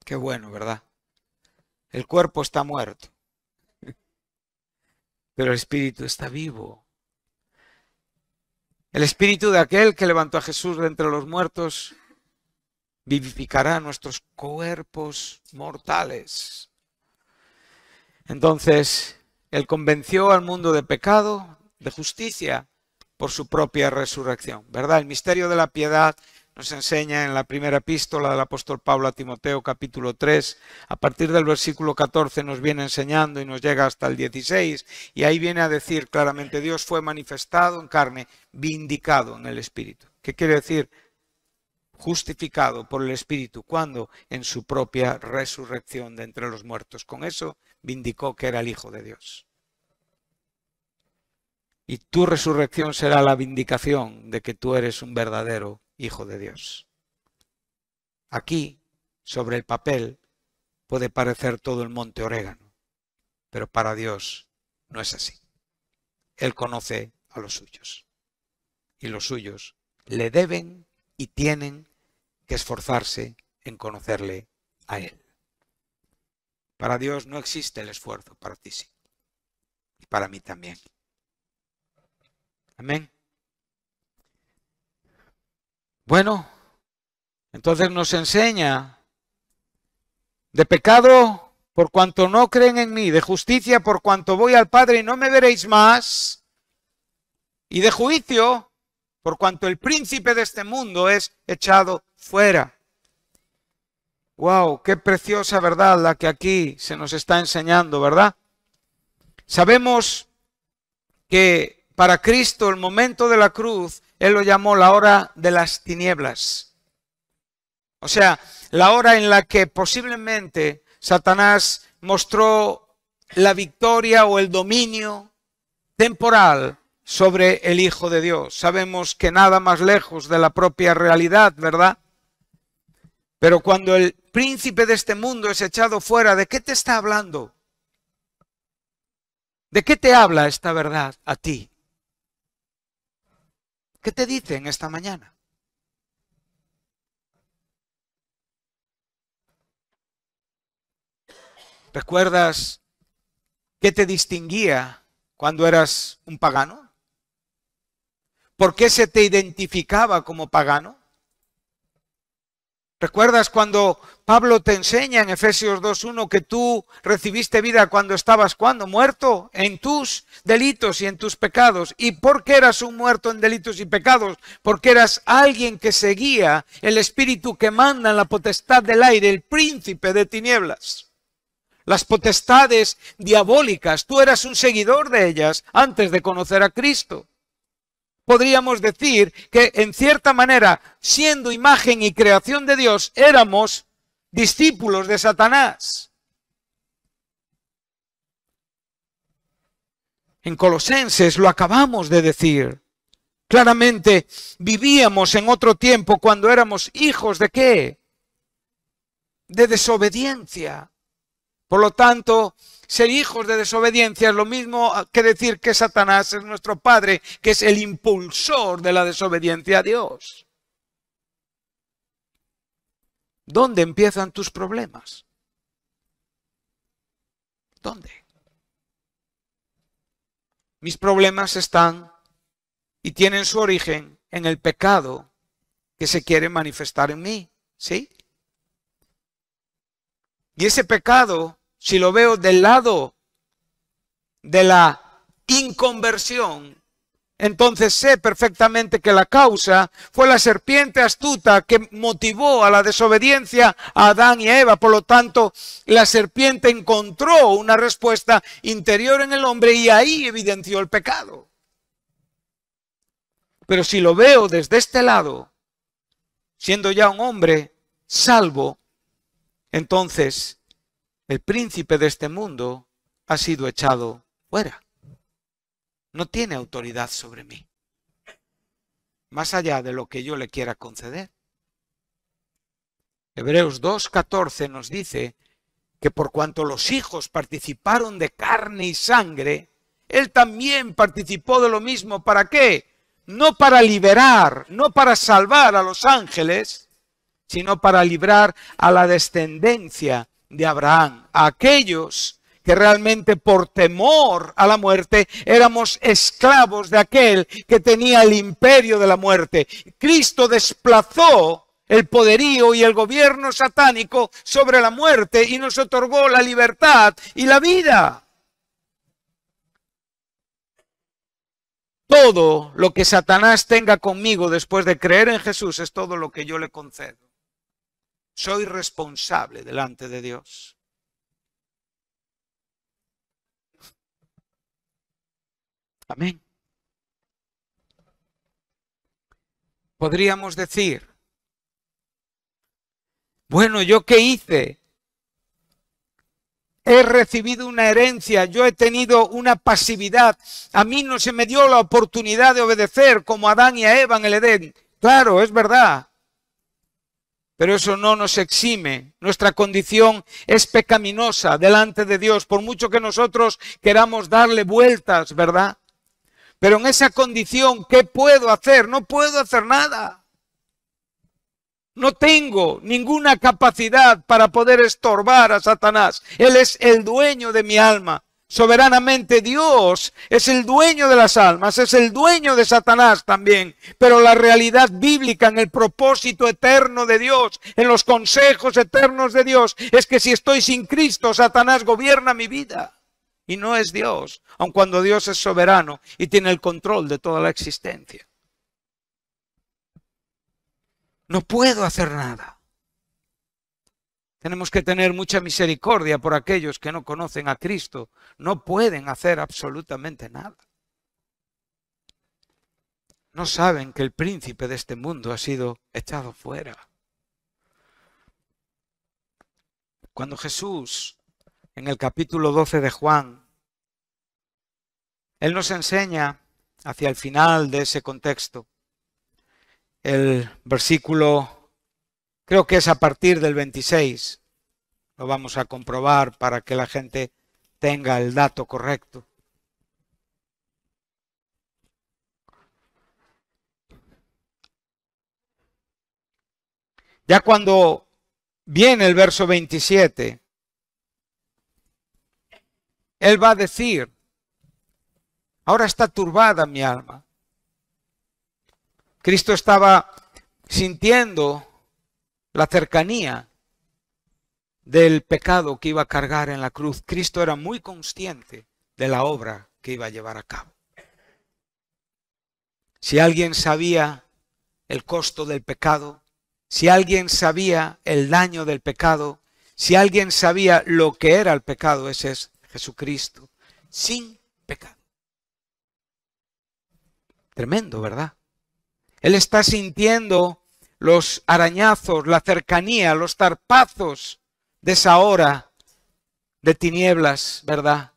Qué bueno, ¿verdad? El cuerpo está muerto, pero el Espíritu está vivo. El Espíritu de aquel que levantó a Jesús de entre los muertos vivificará nuestros cuerpos mortales. Entonces, Él convenció al mundo de pecado, de justicia por su propia resurrección. ¿Verdad? El misterio de la piedad nos enseña en la primera epístola del apóstol Pablo a Timoteo capítulo 3, a partir del versículo 14 nos viene enseñando y nos llega hasta el 16, y ahí viene a decir claramente, Dios fue manifestado en carne, vindicado en el Espíritu. ¿Qué quiere decir? Justificado por el Espíritu, cuando en su propia resurrección de entre los muertos. Con eso vindicó que era el Hijo de Dios y tu resurrección será la vindicación de que tú eres un verdadero hijo de Dios. Aquí, sobre el papel, puede parecer todo el monte orégano, pero para Dios no es así. Él conoce a los suyos y los suyos le deben y tienen que esforzarse en conocerle a Él. Para Dios no existe el esfuerzo, para ti sí, y para mí también. Amén. Bueno, entonces nos enseña de pecado por cuanto no creen en mí, de justicia por cuanto voy al Padre y no me veréis más, y de juicio por cuanto el príncipe de este mundo es echado fuera. Wow, qué preciosa verdad la que aquí se nos está enseñando, ¿verdad? Sabemos que para Cristo el momento de la cruz, Él lo llamó la hora de las tinieblas. O sea, la hora en la que posiblemente Satanás mostró la victoria o el dominio temporal sobre el Hijo de Dios. Sabemos que nada más lejos de la propia realidad, ¿verdad? Pero cuando el príncipe de este mundo es echado fuera, ¿de qué te está hablando? ¿De qué te habla esta verdad a ti? ¿Qué te dicen esta mañana? ¿Recuerdas qué te distinguía cuando eras un pagano? ¿Por qué se te identificaba como pagano? ¿Recuerdas cuando Pablo te enseña en Efesios 2.1 que tú recibiste vida cuando estabas cuando muerto en tus delitos y en tus pecados? ¿Y por qué eras un muerto en delitos y pecados? Porque eras alguien que seguía el espíritu que manda en la potestad del aire, el príncipe de tinieblas. Las potestades diabólicas, tú eras un seguidor de ellas antes de conocer a Cristo podríamos decir que en cierta manera, siendo imagen y creación de Dios, éramos discípulos de Satanás. En Colosenses lo acabamos de decir. Claramente vivíamos en otro tiempo cuando éramos hijos de qué? De desobediencia. Por lo tanto, ser hijos de desobediencia es lo mismo que decir que Satanás es nuestro padre, que es el impulsor de la desobediencia a Dios. ¿Dónde empiezan tus problemas? ¿Dónde? Mis problemas están y tienen su origen en el pecado que se quiere manifestar en mí, ¿sí? Y ese pecado si lo veo del lado de la inconversión, entonces sé perfectamente que la causa fue la serpiente astuta que motivó a la desobediencia a Adán y a Eva. Por lo tanto, la serpiente encontró una respuesta interior en el hombre y ahí evidenció el pecado. Pero si lo veo desde este lado, siendo ya un hombre salvo, entonces el príncipe de este mundo ha sido echado fuera. No tiene autoridad sobre mí, más allá de lo que yo le quiera conceder. Hebreos 2.14 nos dice que por cuanto los hijos participaron de carne y sangre, él también participó de lo mismo. ¿Para qué? No para liberar, no para salvar a los ángeles, sino para librar a la descendencia de Abraham, a aquellos que realmente por temor a la muerte éramos esclavos de aquel que tenía el imperio de la muerte. Cristo desplazó el poderío y el gobierno satánico sobre la muerte y nos otorgó la libertad y la vida. Todo lo que Satanás tenga conmigo después de creer en Jesús es todo lo que yo le concedo. Soy responsable delante de Dios. Amén. Podríamos decir, bueno, ¿yo qué hice? He recibido una herencia, yo he tenido una pasividad, a mí no se me dio la oportunidad de obedecer como a Adán y a Eva en el Edén. Claro, es verdad. Pero eso no nos exime. Nuestra condición es pecaminosa delante de Dios, por mucho que nosotros queramos darle vueltas, ¿verdad? Pero en esa condición, ¿qué puedo hacer? No puedo hacer nada. No tengo ninguna capacidad para poder estorbar a Satanás. Él es el dueño de mi alma soberanamente Dios es el dueño de las almas, es el dueño de Satanás también, pero la realidad bíblica en el propósito eterno de Dios, en los consejos eternos de Dios, es que si estoy sin Cristo, Satanás gobierna mi vida y no es Dios, aun cuando Dios es soberano y tiene el control de toda la existencia. No puedo hacer nada. Tenemos que tener mucha misericordia por aquellos que no conocen a Cristo. No pueden hacer absolutamente nada. No saben que el príncipe de este mundo ha sido echado fuera. Cuando Jesús, en el capítulo 12 de Juan, Él nos enseña hacia el final de ese contexto, el versículo Creo que es a partir del 26. Lo vamos a comprobar para que la gente tenga el dato correcto. Ya cuando viene el verso 27, Él va a decir, ahora está turbada mi alma. Cristo estaba sintiendo la cercanía del pecado que iba a cargar en la cruz, Cristo era muy consciente de la obra que iba a llevar a cabo. Si alguien sabía el costo del pecado, si alguien sabía el daño del pecado, si alguien sabía lo que era el pecado, ese es Jesucristo, sin pecado. Tremendo, ¿verdad? Él está sintiendo los arañazos, la cercanía, los tarpazos de esa hora de tinieblas, ¿verdad?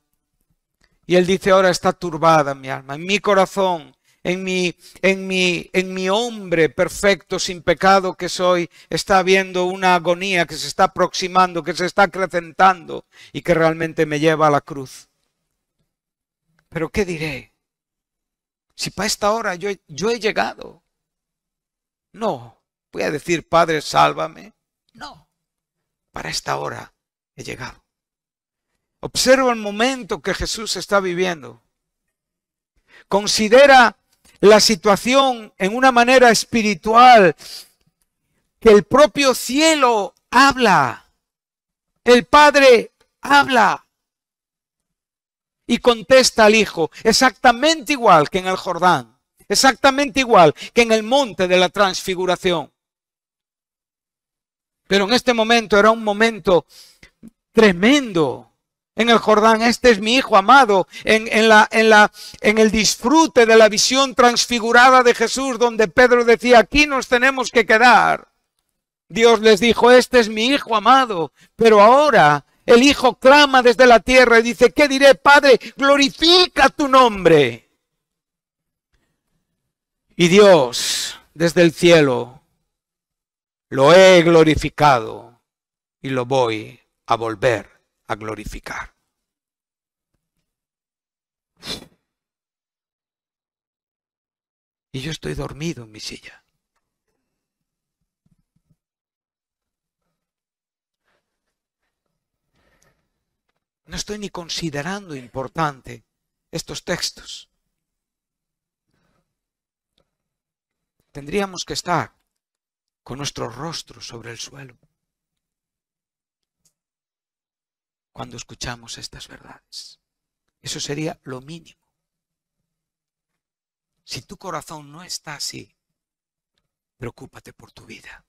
Y él dice, ahora está turbada mi alma, en mi corazón, en mi, en mi, en mi hombre perfecto, sin pecado que soy, está habiendo una agonía que se está aproximando, que se está acrecentando y que realmente me lleva a la cruz. Pero ¿qué diré? Si para esta hora yo he llegado. No, Voy a decir, Padre, sálvame. No, para esta hora he llegado. Observa el momento que Jesús está viviendo. Considera la situación en una manera espiritual que el propio cielo habla. El Padre habla y contesta al Hijo, exactamente igual que en el Jordán, exactamente igual que en el monte de la transfiguración. Pero en este momento era un momento tremendo. En el Jordán, este es mi hijo amado, en, la, en, la, en el disfrute de la visión transfigurada de Jesús, donde Pedro decía, aquí nos tenemos que quedar. Dios les dijo, este es mi hijo amado, pero ahora el hijo clama desde la tierra y dice, ¿qué diré, Padre? Glorifica tu nombre. Y Dios, desde el cielo, lo he glorificado y lo voy a volver a glorificar. Y yo estoy dormido en mi silla. No estoy ni considerando importante estos textos. Tendríamos que estar con nuestro rostro sobre el suelo cuando escuchamos estas verdades. Eso sería lo mínimo. Si tu corazón no está así, preocúpate por tu vida.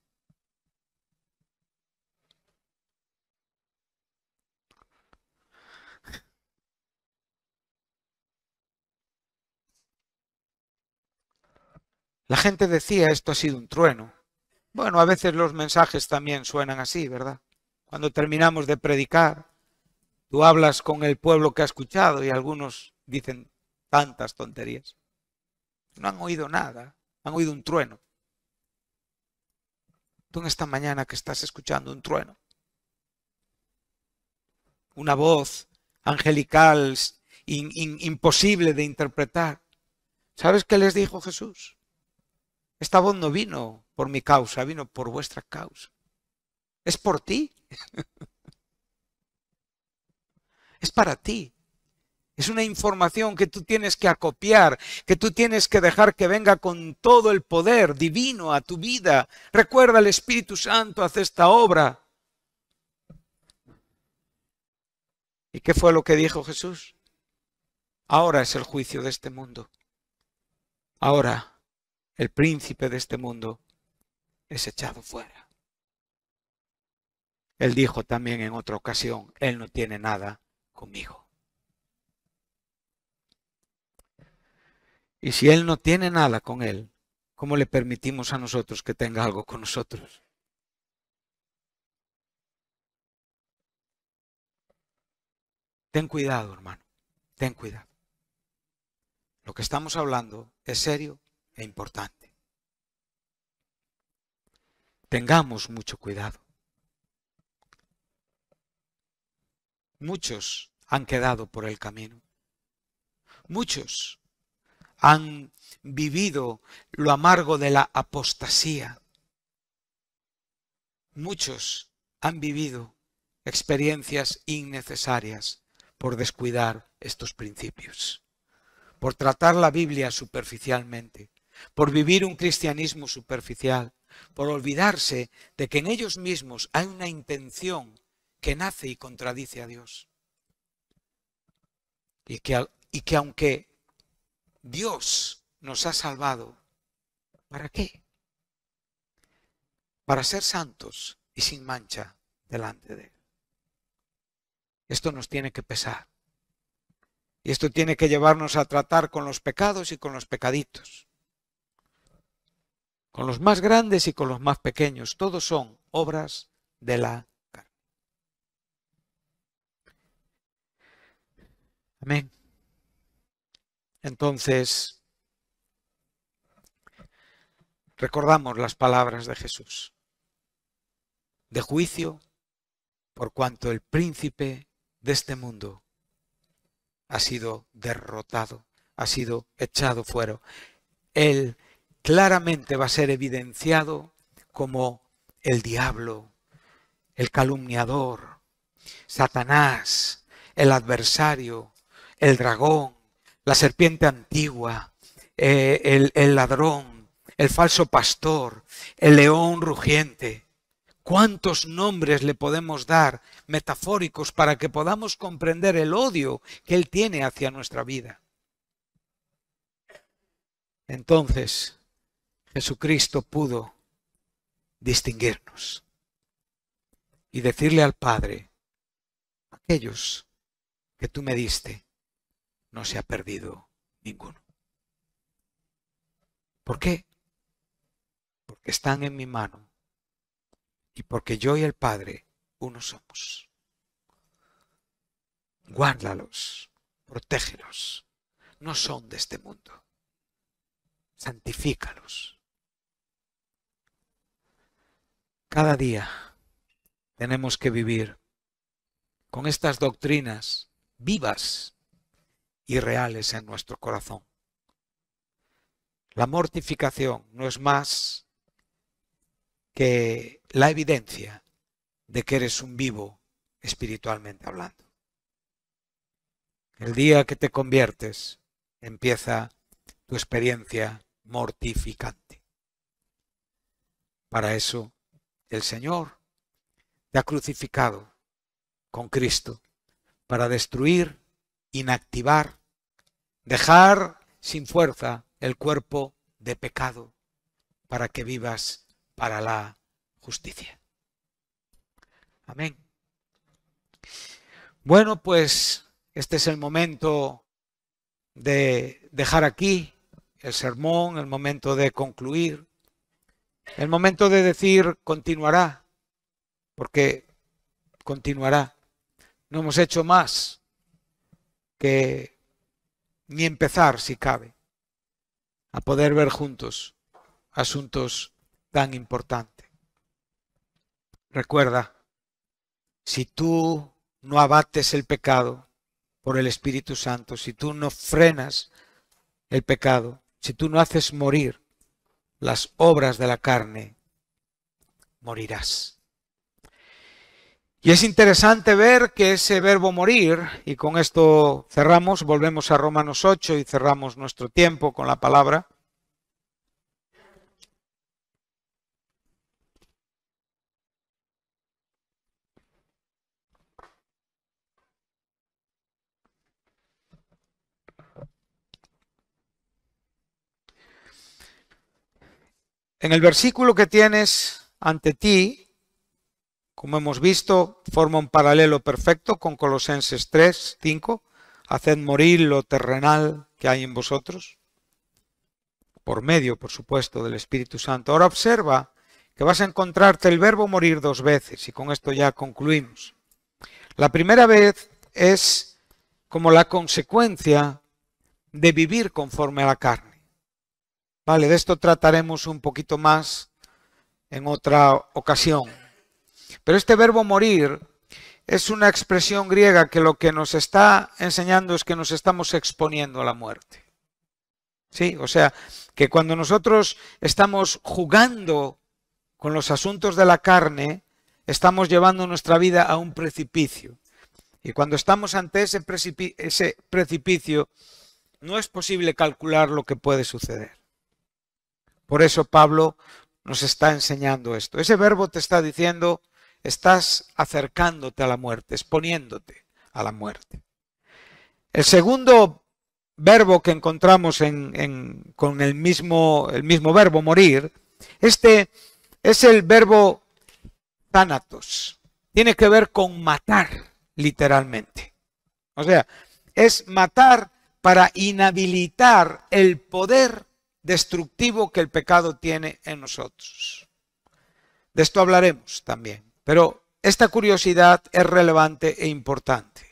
La gente decía, esto ha sido un trueno. Bueno, a veces los mensajes también suenan así, ¿verdad? Cuando terminamos de predicar, tú hablas con el pueblo que ha escuchado y algunos dicen tantas tonterías. No han oído nada, han oído un trueno. Tú en esta mañana que estás escuchando un trueno, una voz angelical imposible de interpretar. ¿Sabes qué les dijo Jesús? Esta voz no vino por mi causa, vino por vuestra causa. Es por ti. es para ti. Es una información que tú tienes que acopiar, que tú tienes que dejar que venga con todo el poder divino a tu vida. Recuerda, el Espíritu Santo hace esta obra. ¿Y qué fue lo que dijo Jesús? Ahora es el juicio de este mundo. Ahora el príncipe de este mundo es echado fuera. Él dijo también en otra ocasión, Él no tiene nada conmigo. Y si Él no tiene nada con Él, ¿cómo le permitimos a nosotros que tenga algo con nosotros? Ten cuidado, hermano, ten cuidado. Lo que estamos hablando es serio e importante. Tengamos mucho cuidado. Muchos han quedado por el camino. Muchos han vivido lo amargo de la apostasía. Muchos han vivido experiencias innecesarias por descuidar estos principios, por tratar la Biblia superficialmente, por vivir un cristianismo superficial, por olvidarse de que en ellos mismos hay una intención que nace y contradice a Dios. Y que, aunque Dios nos ha salvado, ¿para qué? Para ser santos y sin mancha delante de Él. Esto nos tiene que pesar. Y esto tiene que llevarnos a tratar con los pecados y con los pecaditos con los más grandes y con los más pequeños. Todos son obras de la carne. Amén. Entonces, recordamos las palabras de Jesús. De juicio, por cuanto el príncipe de este mundo ha sido derrotado, ha sido echado fuera. Él claramente va a ser evidenciado como el diablo, el calumniador, Satanás, el adversario, el dragón, la serpiente antigua, eh, el ladrón, el falso pastor, el león rugiente. ¿Cuántos nombres le podemos dar metafóricos para que podamos comprender el odio que él tiene hacia nuestra vida? Entonces, Jesucristo pudo distinguirnos y decirle al Padre, aquellos que tú me diste, no se ha perdido ninguno. ¿Por qué? Porque están en mi mano y porque yo y el Padre uno somos. Guárdalos, protégelos, no son de este mundo. Santifícalos Cada día tenemos que vivir con estas doctrinas vivas y reales en nuestro corazón. La mortificación no es más que la evidencia de que eres un vivo espiritualmente hablando. El día que te conviertes empieza tu experiencia mortificante. Para eso el Señor te ha crucificado con Cristo para destruir, inactivar, dejar sin fuerza el cuerpo de pecado para que vivas para la justicia. Amén. Bueno, pues este es el momento de dejar aquí el sermón, el momento de concluir. El momento de decir continuará, porque continuará. No hemos hecho más que ni empezar, si cabe, a poder ver juntos asuntos tan importantes. Recuerda, si tú no abates el pecado por el Espíritu Santo, si tú no frenas el pecado, si tú no haces morir las obras de la carne, morirás. Y es interesante ver que ese verbo morir, y con esto cerramos, volvemos a Romanos 8 y cerramos nuestro tiempo con la palabra, En el versículo que tienes ante ti, como hemos visto, forma un paralelo perfecto con Colosenses 3, 5. Haced morir lo terrenal que hay en vosotros, por medio, por supuesto, del Espíritu Santo. Ahora observa que vas a encontrarte el verbo morir dos veces, y con esto ya concluimos. La primera vez es como la consecuencia de vivir conforme a la carne. Vale, de esto trataremos un poquito más en otra ocasión. Pero este verbo morir es una expresión griega que lo que nos está enseñando es que nos estamos exponiendo a la muerte. Sí, o sea, que cuando nosotros estamos jugando con los asuntos de la carne, estamos llevando nuestra vida a un precipicio. Y cuando estamos ante ese, ese precipicio no es posible calcular lo que puede suceder. Por eso Pablo nos está enseñando esto. Ese verbo te está diciendo, estás acercándote a la muerte, exponiéndote a la muerte. El segundo verbo que encontramos con el mismo, el mismo verbo, morir, este es el verbo thanatos. Tiene que ver con matar, literalmente. O sea, es matar para inhabilitar el poder destructivo que el pecado tiene en nosotros. De esto hablaremos también, pero esta curiosidad es relevante e importante.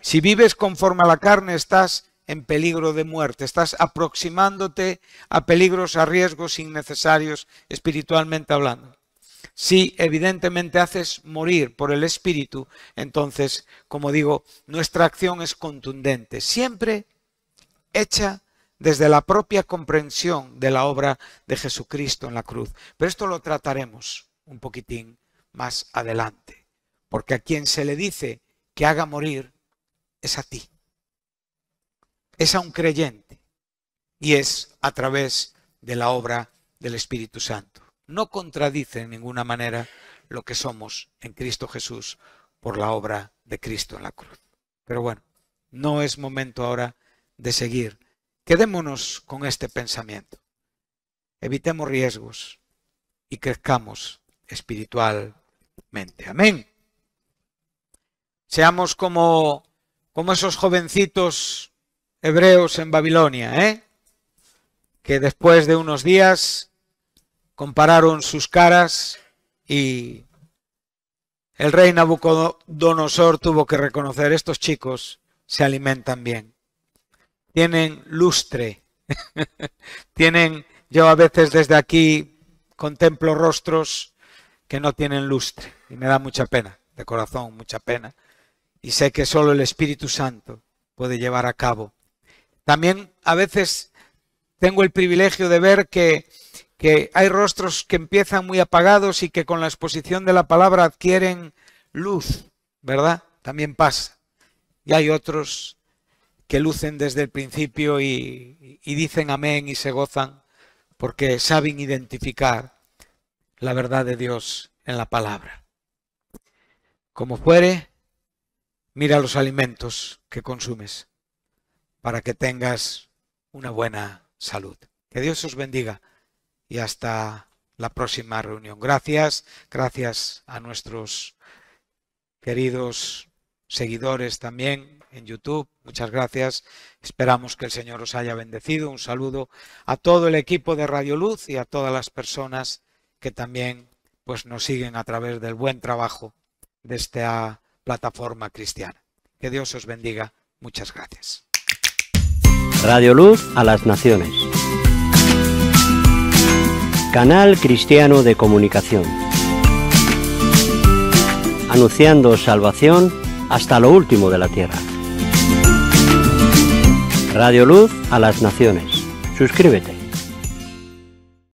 Si vives conforme a la carne estás en peligro de muerte, estás aproximándote a peligros, a riesgos innecesarios espiritualmente hablando. Si evidentemente haces morir por el espíritu, entonces, como digo, nuestra acción es contundente, siempre hecha desde la propia comprensión de la obra de Jesucristo en la cruz. Pero esto lo trataremos un poquitín más adelante, porque a quien se le dice que haga morir es a ti, es a un creyente y es a través de la obra del Espíritu Santo. No contradice en ninguna manera lo que somos en Cristo Jesús por la obra de Cristo en la cruz. Pero bueno, no es momento ahora de seguir Quedémonos con este pensamiento. Evitemos riesgos y crezcamos espiritualmente. Amén. Seamos como, como esos jovencitos hebreos en Babilonia, ¿eh? que después de unos días compararon sus caras y el rey Nabucodonosor tuvo que reconocer, estos chicos se alimentan bien tienen lustre, tienen, yo a veces desde aquí contemplo rostros que no tienen lustre y me da mucha pena, de corazón, mucha pena. Y sé que solo el Espíritu Santo puede llevar a cabo. También a veces tengo el privilegio de ver que, que hay rostros que empiezan muy apagados y que con la exposición de la palabra adquieren luz, ¿verdad? También pasa. Y hay otros que lucen desde el principio y, dicen amén y se gozan porque saben identificar la verdad de Dios en la palabra. Como fuere, mira los alimentos que consumes para que tengas una buena salud. Que Dios os bendiga y hasta la próxima reunión. Gracias, gracias a nuestros queridos seguidores también, en YouTube. Muchas gracias. Esperamos que el Señor os haya bendecido. Un saludo a todo el equipo de Radio Luz y a todas las personas que también pues, nos siguen a través del buen trabajo de esta plataforma cristiana. Que Dios os bendiga. Muchas gracias. Radio Luz a las Naciones. Canal Cristiano de Comunicación. Anunciando salvación hasta lo último de la tierra. Radio Luz a las Naciones. Suscríbete.